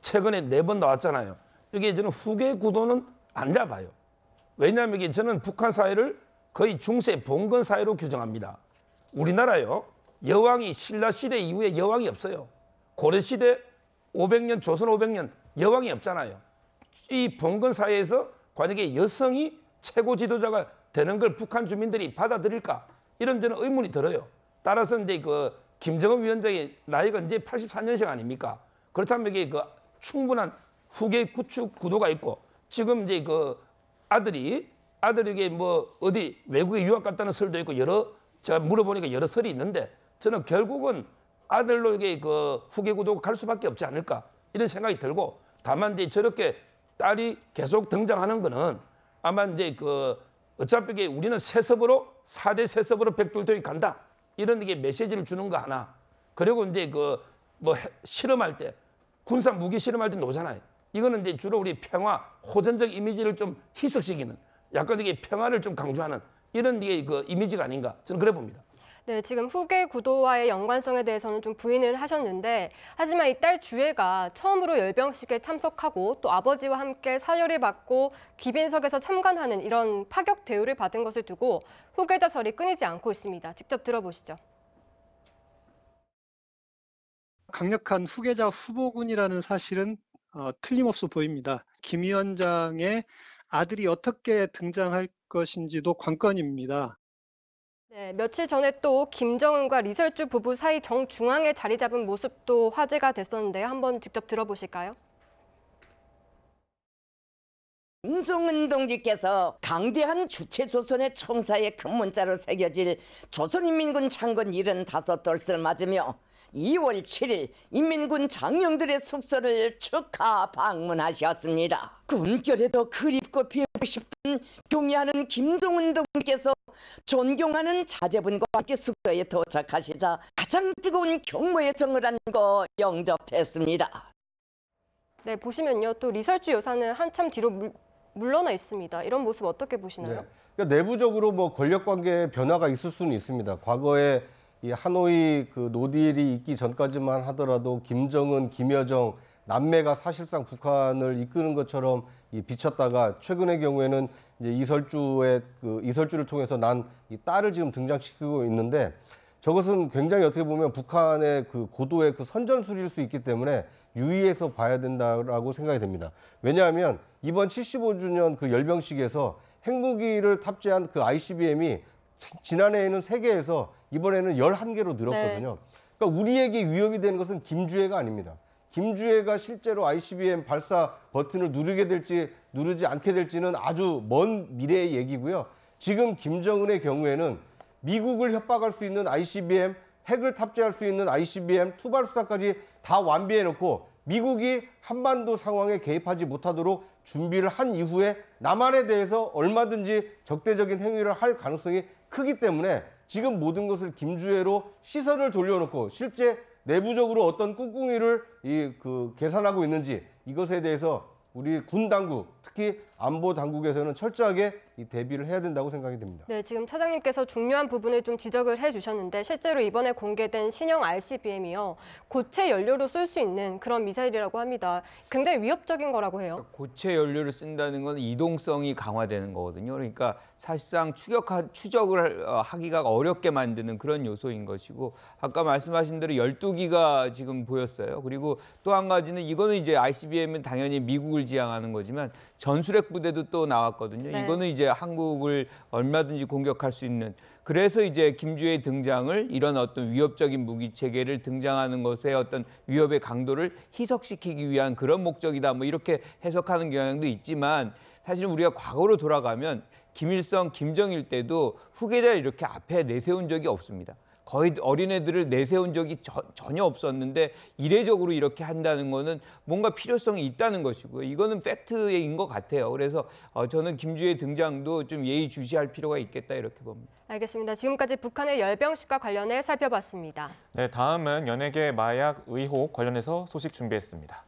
최근에 네 번 나왔잖아요. 이게 저는 후계 구도는 아니라 봐요. 왜냐하면 이게 저는 북한 사회를 거의 중세 봉건 사회로 규정합니다. 우리나라요 여왕이 신라 시대 이후에 여왕이 없어요. 고려 시대 500년 조선 500년 여왕이 없잖아요. 이 봉건 사회에서 만약에 여성이 최고 지도자가 되는 걸 북한 주민들이 받아들일까? 이런 저는 의문이 들어요. 따라서 이제 그 김정은 위원장의 나이가 이제 84년생 아닙니까? 그렇다면 이게 그 충분한 후계 구축 구도가 있고 지금 이제 그 아들이 아들에게 뭐 어디 외국에 유학 갔다는 설도 있고 여러 제가 물어보니까 여러 설이 있는데 저는 결국은 아들로 이게 그 후계 구도가 갈 수밖에 없지 않을까 이런 생각이 들고 다만 이제 저렇게 딸이 계속 등장하는 거는 아마 이제 그 어차피 우리는 세습으로 사대 세습으로 백돌토이 간다. 이런 게 메시지를 주는 거 하나. 그리고 이제 그 뭐 실험할 때 군사 무기 실험할 때 놓잖아요. 이거는 이제 주로 우리 평화 호전적 이미지를 좀 희석시키는 약간 이게 평화를 좀 강조하는 이런 게 그 이미지가 아닌가 저는 그래 봅니다. 네, 지금 후계 구도와의 연관성에 대해서는 좀 부인을 하셨는데 하지만 이 딸 주혜가 처음으로 열병식에 참석하고 또 아버지와 함께 사열을 받고 기빈석에서 참관하는 이런 파격 대우를 받은 것을 두고 후계자설이 끊이지 않고 있습니다. 직접 들어보시죠. 강력한 후계자 후보군이라는 사실은 어, 틀림없어 보입니다. 김 위원장의 아들이 어떻게 등장할 것인지도 관건입니다. 네, 며칠 전에 또 김정은과 리설주 부부 사이 정중앙에 자리 잡은 모습도 화제가 됐었는데요. 한번 직접 들어보실까요? 김정은 동지께서 강대한 주체 조선의 청사에 큰 문자로 새겨질 조선인민군 창건 75돌을 맞으며 2월 7일 인민군 장령들의 숙소를 축하 방문하셨습니다. 꿈결에도 그립고 배우고 싶던 경애하는 김동훈 동께서 존경하는 자제분과 함께 숙소에 도착하시자 가장 뜨거운 경모의 정을 안고 영접했습니다. 네, 보시면요. 또 리설주 여사는 한참 뒤로 물, 물러나 있습니다. 이런 모습 어떻게 보시나요? 네. 그러니까 내부적으로 뭐 권력 관계 변화가 있을 수는 있습니다. 과거에 이 하노이 그 노딜이 있기 전까지만 하더라도 김정은, 김여정 남매가 사실상 북한을 이끄는 것처럼 이 비쳤다가 최근의 경우에는 이제 이설주의 그 이설주를 통해서 난 이 딸을 지금 등장시키고 있는데 저것은 굉장히 어떻게 보면 북한의 그 고도의 그 선전술일 수 있기 때문에 유의해서 봐야 된다라고 생각이 됩니다. 왜냐하면 이번 75주년 그 열병식에서 핵무기를 탑재한 그 ICBM이 지난해에는 3개에서 이번에는 1 1 개로 네. 늘었거든요. 그러니까 우리에게 위협이 되는 것은 김주혜가 아닙니다. 김주혜가 실제로 ICBM 발사 버튼을 누르게 될지 누르지 않게 될지는 아주 먼 미래의 얘기고요. 지금 김정은의 경우에는 미국을 협박할 수 있는 ICBM, 핵을 탑재할 수 있는 ICBM, 투발수단까지 다 완비해 놓고 미국이 한반도 상황에 개입하지 못하도록 준비를 한 이후에 남한에 대해서 얼마든지 적대적인 행위를 할 가능성이 크기 때문에 지금 모든 것을 김주혜로 시선을 돌려놓고 실제 내부적으로 어떤 꾹꾹이를이 그 계산하고 있는지 이것에 대해서 우리 군 당국 특히 안보 당국에서는 철저하게 이 대비를 해야 된다고 생각이 됩니다. 네, 지금 차장님께서 중요한 부분을 좀 지적을 해주셨는데 실제로 이번에 공개된 신형 ICBM이요 고체 연료로 쏠 수 있는 그런 미사일이라고 합니다. 굉장히 위협적인 거라고 해요. 그러니까 고체 연료를 쓴다는 건 이동성이 강화되는 거거든요. 그러니까 사실상 추격 추적을 어, 하기가 어렵게 만드는 그런 요소인 것이고 아까 말씀하신 대로 12기가 지금 보였어요. 그리고 또 한 가지는 이거는 이제 ICBM은 당연히 미국을 지향하는 거지만 전술핵 부대도 또 나왔거든요. 네. 이거는 이제 한국을 얼마든지 공격할 수 있는 그래서 이제 김주의 등장을 이런 어떤 위협적인 무기 체계를 등장하는 것에 어떤 위협의 강도를 희석시키기 위한 그런 목적이다 뭐 이렇게 해석하는 경향도 있지만 사실 우리가 과거로 돌아가면 김일성, 김정일 때도 후계자를 이렇게 앞에 내세운 적이 없습니다. 거의 어린애들을 내세운 적이 저, 전혀 없었는데 이례적으로 이렇게 한다는 거는 뭔가 필요성이 있다는 것이고요. 이거는 팩트인 것 같아요. 그래서 어, 저는 김주의 등장도 좀 예의주시할 필요가 있겠다 이렇게 봅니다. 알겠습니다. 지금까지 북한의 열병식과 관련해 살펴봤습니다. 네, 다음은 연예계 마약 의혹 관련해서 소식 준비했습니다.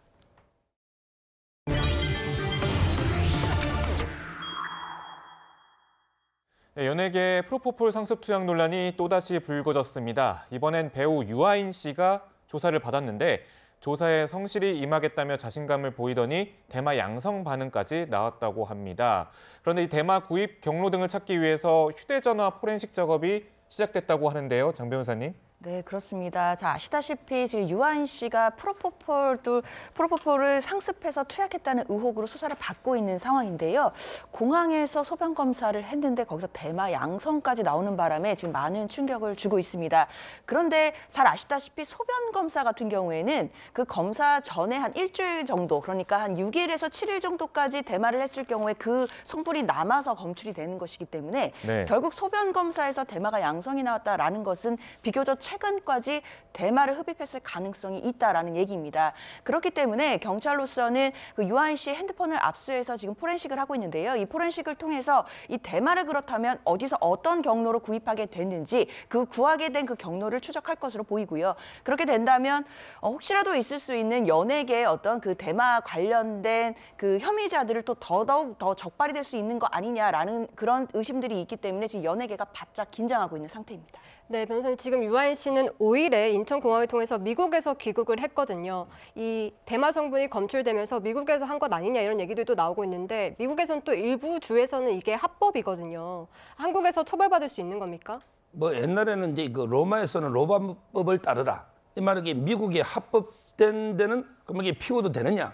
네, 연예계 프로포폴 상습 투약 논란이 또다시 불거졌습니다. 이번엔 배우 유아인 씨가 조사를 받았는데 조사에 성실히 임하겠다며 자신감을 보이더니 대마 양성 반응까지 나왔다고 합니다. 그런데 이 대마 구입 경로 등을 찾기 위해서 휴대전화 포렌식 작업이 시작됐다고 하는데요. 장 변호사님. 네, 그렇습니다. 자, 아시다시피 지금 유한 씨가 프로포폴도 프로포폴을 상습해서 투약했다는 의혹으로 수사를 받고 있는 상황인데요. 공항에서 소변 검사를 했는데 거기서 대마 양성까지 나오는 바람에 지금 많은 충격을 주고 있습니다. 그런데 잘 아시다시피 소변 검사 같은 경우에는 그 검사 전에 한 일주일 정도, 그러니까 한 6일에서 7일 정도까지 대마를 했을 경우에 그 성분이 남아서 검출이 되는 것이기 때문에 네. 결국 소변 검사에서 대마가 양성이 나왔다라는 것은 비교적 최근까지 대마를 흡입했을 가능성이 있다라는 얘기입니다. 그렇기 때문에 경찰로서는 그 유한 씨의 핸드폰을 압수해서 지금 포렌식을 하고 있는데요. 이 포렌식을 통해서 이 대마를 그렇다면 어디서 어떤 경로로 구입하게 됐는지 그 구하게 된 그 경로를 추적할 것으로 보이고요. 그렇게 된다면 어, 혹시라도 있을 수 있는 연예계의 어떤 그 대마 관련된 그 혐의자들을 또 더더욱 더 적발이 될 수 있는 거 아니냐라는 그런 의심들이 있기 때문에 지금 연예계가 바짝 긴장하고 있는 상태입니다. 네, 변호사님 지금 유아인 씨는 5일에 인천공항을 통해서 미국에서 귀국을 했거든요. 이 대마 성분이 검출되면서 미국에서 한 것 아니냐 이런 얘기들도 나오고 있는데 미국에서는 또 일부 주에서는 이게 합법이거든요. 한국에서 처벌받을 수 있는 겁니까? 뭐 옛날에는 이제 그 로마에서는 로마법을 따르라. 이 말이 미국이 합법된 데는 그럼 이게 피워도 되느냐?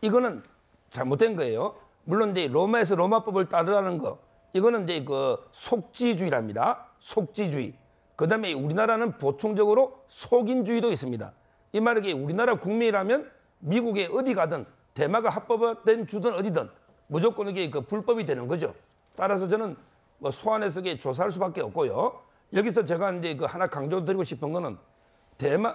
이거는 잘못된 거예요. 물론 이제 로마에서 로마법을 따르라는 거 이거는 이제 그 속지주의랍니다. 속지주의. 그다음에 우리나라는 보통적으로 속인주의도 있습니다. 이 말이게 우리나라 국민이라면 미국에 어디 가든 대마가 합법화된 주든 어디든 무조건 이게 그 불법이 되는 거죠. 따라서 저는 뭐 소환해서 조사할 수밖에 없고요. 여기서 제가 이제 그 하나 강조드리고 싶은 거는 대마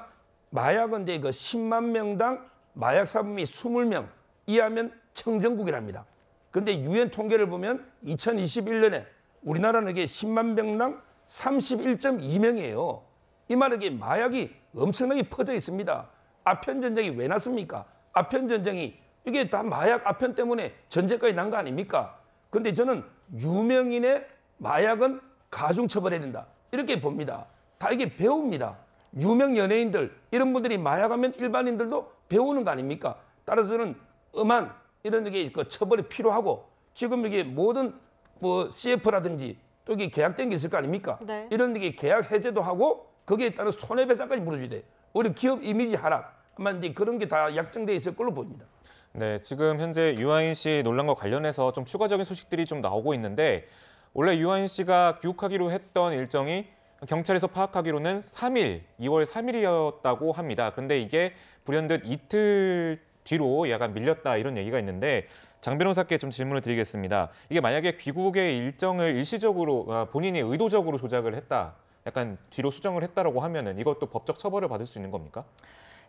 마약은 이제 그 10만 명당 마약 사범이 20명 이하면 청정국이랍니다. 근데 유엔 통계를 보면 2021년에 우리나라는 이게 10만 명당 31.2명이에요. 이 말에게 마약이 엄청나게 퍼져 있습니다. 아편 전쟁이 왜 났습니까? 아편 전쟁이 이게 다 마약 아편 때문에 전쟁까지 난 거 아닙니까? 근데 저는 유명인의 마약은 가중 처벌해야 된다. 이렇게 봅니다. 다 이게 배웁니다. 유명 연예인들 이런 분들이 마약하면 일반인들도 배우는 거 아닙니까? 따라서는 음한 이런 게그 처벌이 필요하고 지금 이게 모든 뭐 CF라든지 또 이게 계약된 게 있을 거 아닙니까? 네. 이런 게 계약 해제도 하고 거기에 따른 손해배상까지 물어주되 우리 기업 이미지 하락 아마 이제 그런 게 다 약정돼 있을 걸로 보입니다. 네, 지금 현재 유아인 씨 논란과 관련해서 좀 추가적인 소식들이 좀 나오고 있는데 원래 유아인 씨가 귀국하기로 했던 일정이 경찰에서 파악하기로는 3일, 2월 3일이었다고 합니다. 그런데 이게 불현듯 이틀 뒤로 약간 밀렸다 이런 얘기가 있는데 장 변호사께 좀 질문을 드리겠습니다. 이게 만약에 귀국의 일정을 일시적으로 아, 본인이 의도적으로 조작을 했다, 약간 뒤로 수정을 했다라고 하면은 이것도 법적 처벌을 받을 수 있는 겁니까?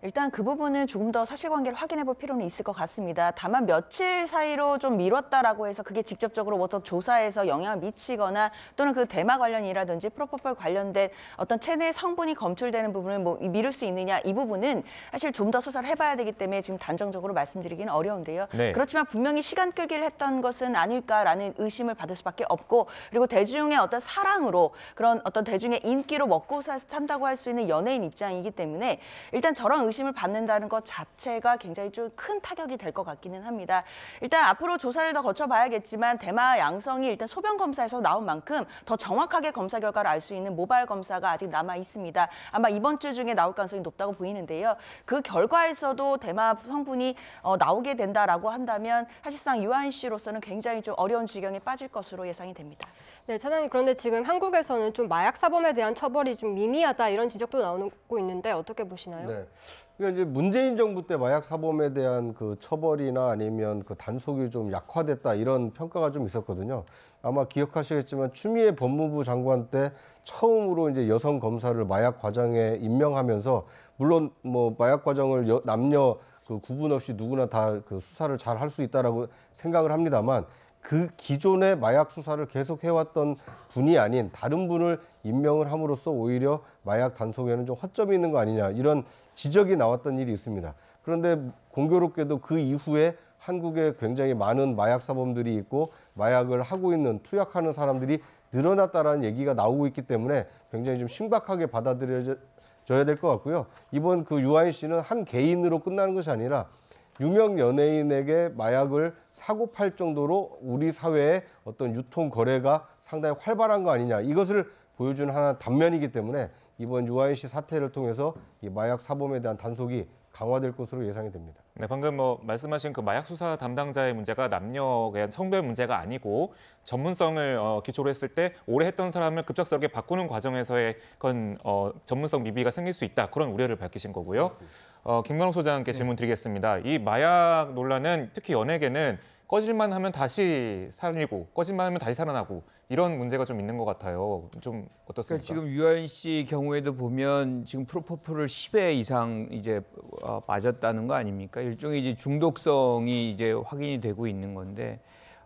일단 그부분은 조금 더 사실관계를 확인해 볼 필요는 있을 것 같습니다. 다만 며칠 사이로 좀 미뤘다라고 해서 그게 직접적으로 어떤 뭐 조사에서 영향을 미치거나 또는 그 대마 관련이라든지 프로포폴 관련된 어떤 체내 성분이 검출되는 부분을 뭐 미룰 수 있느냐 이 부분은 사실 좀 더 수사를 해봐야 되기 때문에 지금 단정적으로 말씀드리기는 어려운데요. 네. 그렇지만 분명히 시간 끌기를 했던 것은 아닐까라는 의심을 받을 수밖에 없고 그리고 대중의 어떤 사랑으로 그런 어떤 대중의 인기로 먹고 산다고 할 수 있는 연예인 입장이기 때문에 일단 저런 의심을 받는다는 것 자체가 굉장히 좀 큰 타격이 될 것 같기는 합니다. 일단 앞으로 조사를 더 거쳐봐야겠지만 대마 양성이 일단 소변 검사에서 나온 만큼 더 정확하게 검사 결과를 알 수 있는 모발 검사가 아직 남아 있습니다. 아마 이번 주 중에 나올 가능성이 높다고 보이는데요. 그 결과에서도 대마 성분이 어, 나오게 된다라고 한다면 사실상 유한 씨로서는 굉장히 좀 어려운 지경에 빠질 것으로 예상이 됩니다. 네, 차장님 그런데 지금 한국에서는 좀 마약 사범에 대한 처벌이 좀 미미하다 이런 지적도 나오고 있는데 어떻게 보시나요? 네. 그러니까 이제 문재인 정부 때 마약 사범에 대한 그 처벌이나 아니면 그 단속이 좀 약화됐다 이런 평가가 좀 있었거든요. 아마 기억하시겠지만 추미애 법무부 장관 때 처음으로 이제 여성 검사를 마약 과정에 임명하면서 물론 뭐 마약 과정을 여, 남녀 그 구분 없이 누구나 다 그 수사를 잘 할 수 있다라고 생각을 합니다만 그 기존의 마약 수사를 계속 해왔던 분이 아닌 다른 분을 임명을 함으로써 오히려 마약 단속에는 좀 허점이 있는 거 아니냐 이런 지적이 나왔던 일이 있습니다. 그런데 공교롭게도 그 이후에 한국에 굉장히 많은 마약 사범들이 있고 마약을 하고 있는 투약하는 사람들이 늘어났다라는 얘기가 나오고 있기 때문에 굉장히 좀 심각하게 받아들여져야 될 것 같고요. 이번 그 유아인 씨는 한 개인으로 끝나는 것이 아니라 유명 연예인에게 마약을 사고 팔 정도로 우리 사회의 어떤 유통 거래가 상당히 활발한 거 아니냐 이것을 보여준 하나 단면이기 때문에 이번 유아인 씨 사태를 통해서 이 마약 사범에 대한 단속이 강화될 것으로 예상이 됩니다. 네, 방금 뭐 말씀하신 그 마약 수사 담당자의 문제가 남녀 간 성별 문제가 아니고 전문성을 어, 기초로 했을 때 오래 했던 사람을 급작스럽게 바꾸는 과정에서의 건 어, 전문성 미비가 생길 수 있다 그런 우려를 밝히신 거고요. 어, 김광호 소장께 네. 질문 드리겠습니다. 이 마약 논란은 특히 연예계는 꺼질만 하면 다시 살리고 꺼질만 하면 다시 살아나고 이런 문제가 좀 있는 것 같아요. 좀 어떻습니까? 그러니까 지금 유아인 씨 경우에도 보면 지금 프로포폴을 10회 이상 이제 어, 맞았다는 거 아닙니까? 일종의 이제 중독성이 이제 확인이 되고 있는 건데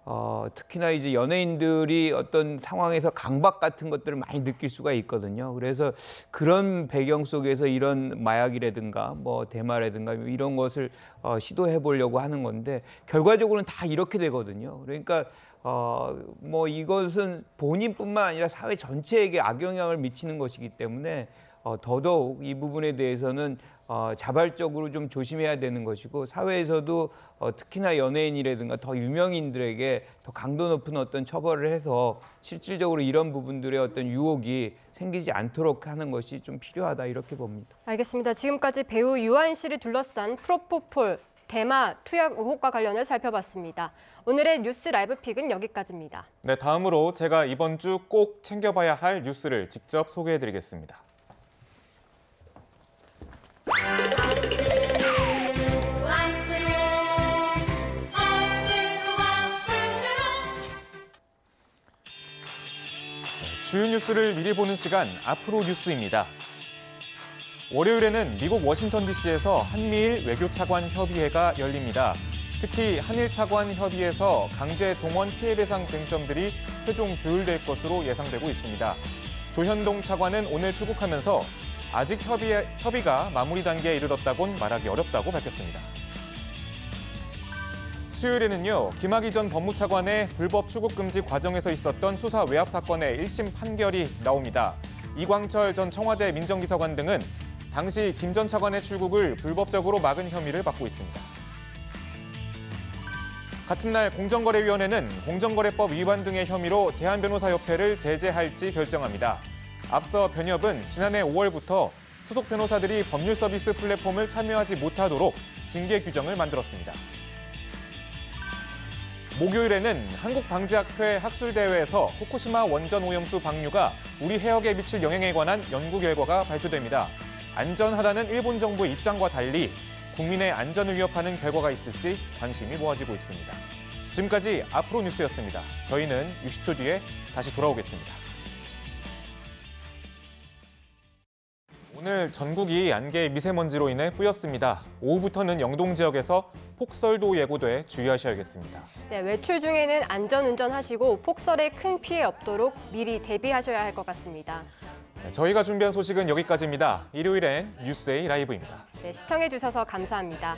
어, 특히나 이제 연예인들이 어떤 상황에서 강박 같은 것들을 많이 느낄 수가 있거든요. 그래서 그런 배경 속에서 이런 마약이라든가 뭐 대마라든가 이런 것을 어, 시도해 보려고 하는 건데 결과적으로는 다 이렇게 되거든요. 그러니까 어, 뭐 이것은 본인뿐만 아니라 사회 전체에게 악영향을 미치는 것이기 때문에 어, 더더욱 이 부분에 대해서는 어, 자발적으로 좀 조심해야 되는 것이고 사회에서도 어, 특히나 연예인이라든가 더 유명인들에게 더 강도 높은 어떤 처벌을 해서 실질적으로 이런 부분들의 어떤 유혹이 생기지 않도록 하는 것이 좀 필요하다 이렇게 봅니다. 알겠습니다. 지금까지 배우 유한 씨를 둘러싼 프로포폴 대마 투약 의혹과 관련을 살펴봤습니다. 오늘의 뉴스 라이브 픽은 여기까지입니다. 네, 다음으로 제가 이번 주 꼭 챙겨봐야 할 뉴스를 직접 소개해드리겠습니다. 주요 뉴스를 미리 보는 시간 앞으로 뉴스입니다. 월요일에는 미국 워싱턴 DC에서 한미일 외교차관 협의회가 열립니다. 특히 한일 차관 협의에서 강제 동원 피해 배상 쟁점들이 최종 조율될 것으로 예상되고 있습니다. 조현동 차관은 오늘 출국하면서 아직 협의, 협의가 마무리 단계에 이르렀다곤 말하기 어렵다고 밝혔습니다. 수요일에는요, 김학의 전 법무차관의 불법 출국 금지 과정에서 있었던 수사 외압 사건의 1심 판결이 나옵니다. 이광철 전 청와대 민정기사관 등은 당시 김 전 차관의 출국을 불법적으로 막은 혐의를 받고 있습니다. 같은 날 공정거래위원회는 공정거래법 위반 등의 혐의로 대한변호사협회를 제재할지 결정합니다. 앞서 변협은 지난해 5월부터 소속 변호사들이 법률 서비스 플랫폼을 참여하지 못하도록 징계 규정을 만들었습니다. 목요일에는 한국방재학회 학술대회에서 후쿠시마 원전 오염수 방류가 우리 해역에 미칠 영향에 관한 연구 결과가 발표됩니다. 안전하다는 일본 정부의 입장과 달리 국민의 안전을 위협하는 결과가 있을지 관심이 모아지고 있습니다. 지금까지 앞으로 뉴스였습니다. 저희는 60초 뒤에 다시 돌아오겠습니다. 오늘 전국이 안개 미세먼지로 인해 뿌였습니다. 오후부터는 영동 지역에서 폭설도 예고돼 주의하셔야겠습니다. 네, 외출 중에는 안전운전 하시고 폭설에 큰 피해 없도록 미리 대비하셔야 할 것 같습니다. 네, 저희가 준비한 소식은 여기까지입니다. 일요일엔 뉴스의 라이브입니다. 네, 시청해주셔서 감사합니다.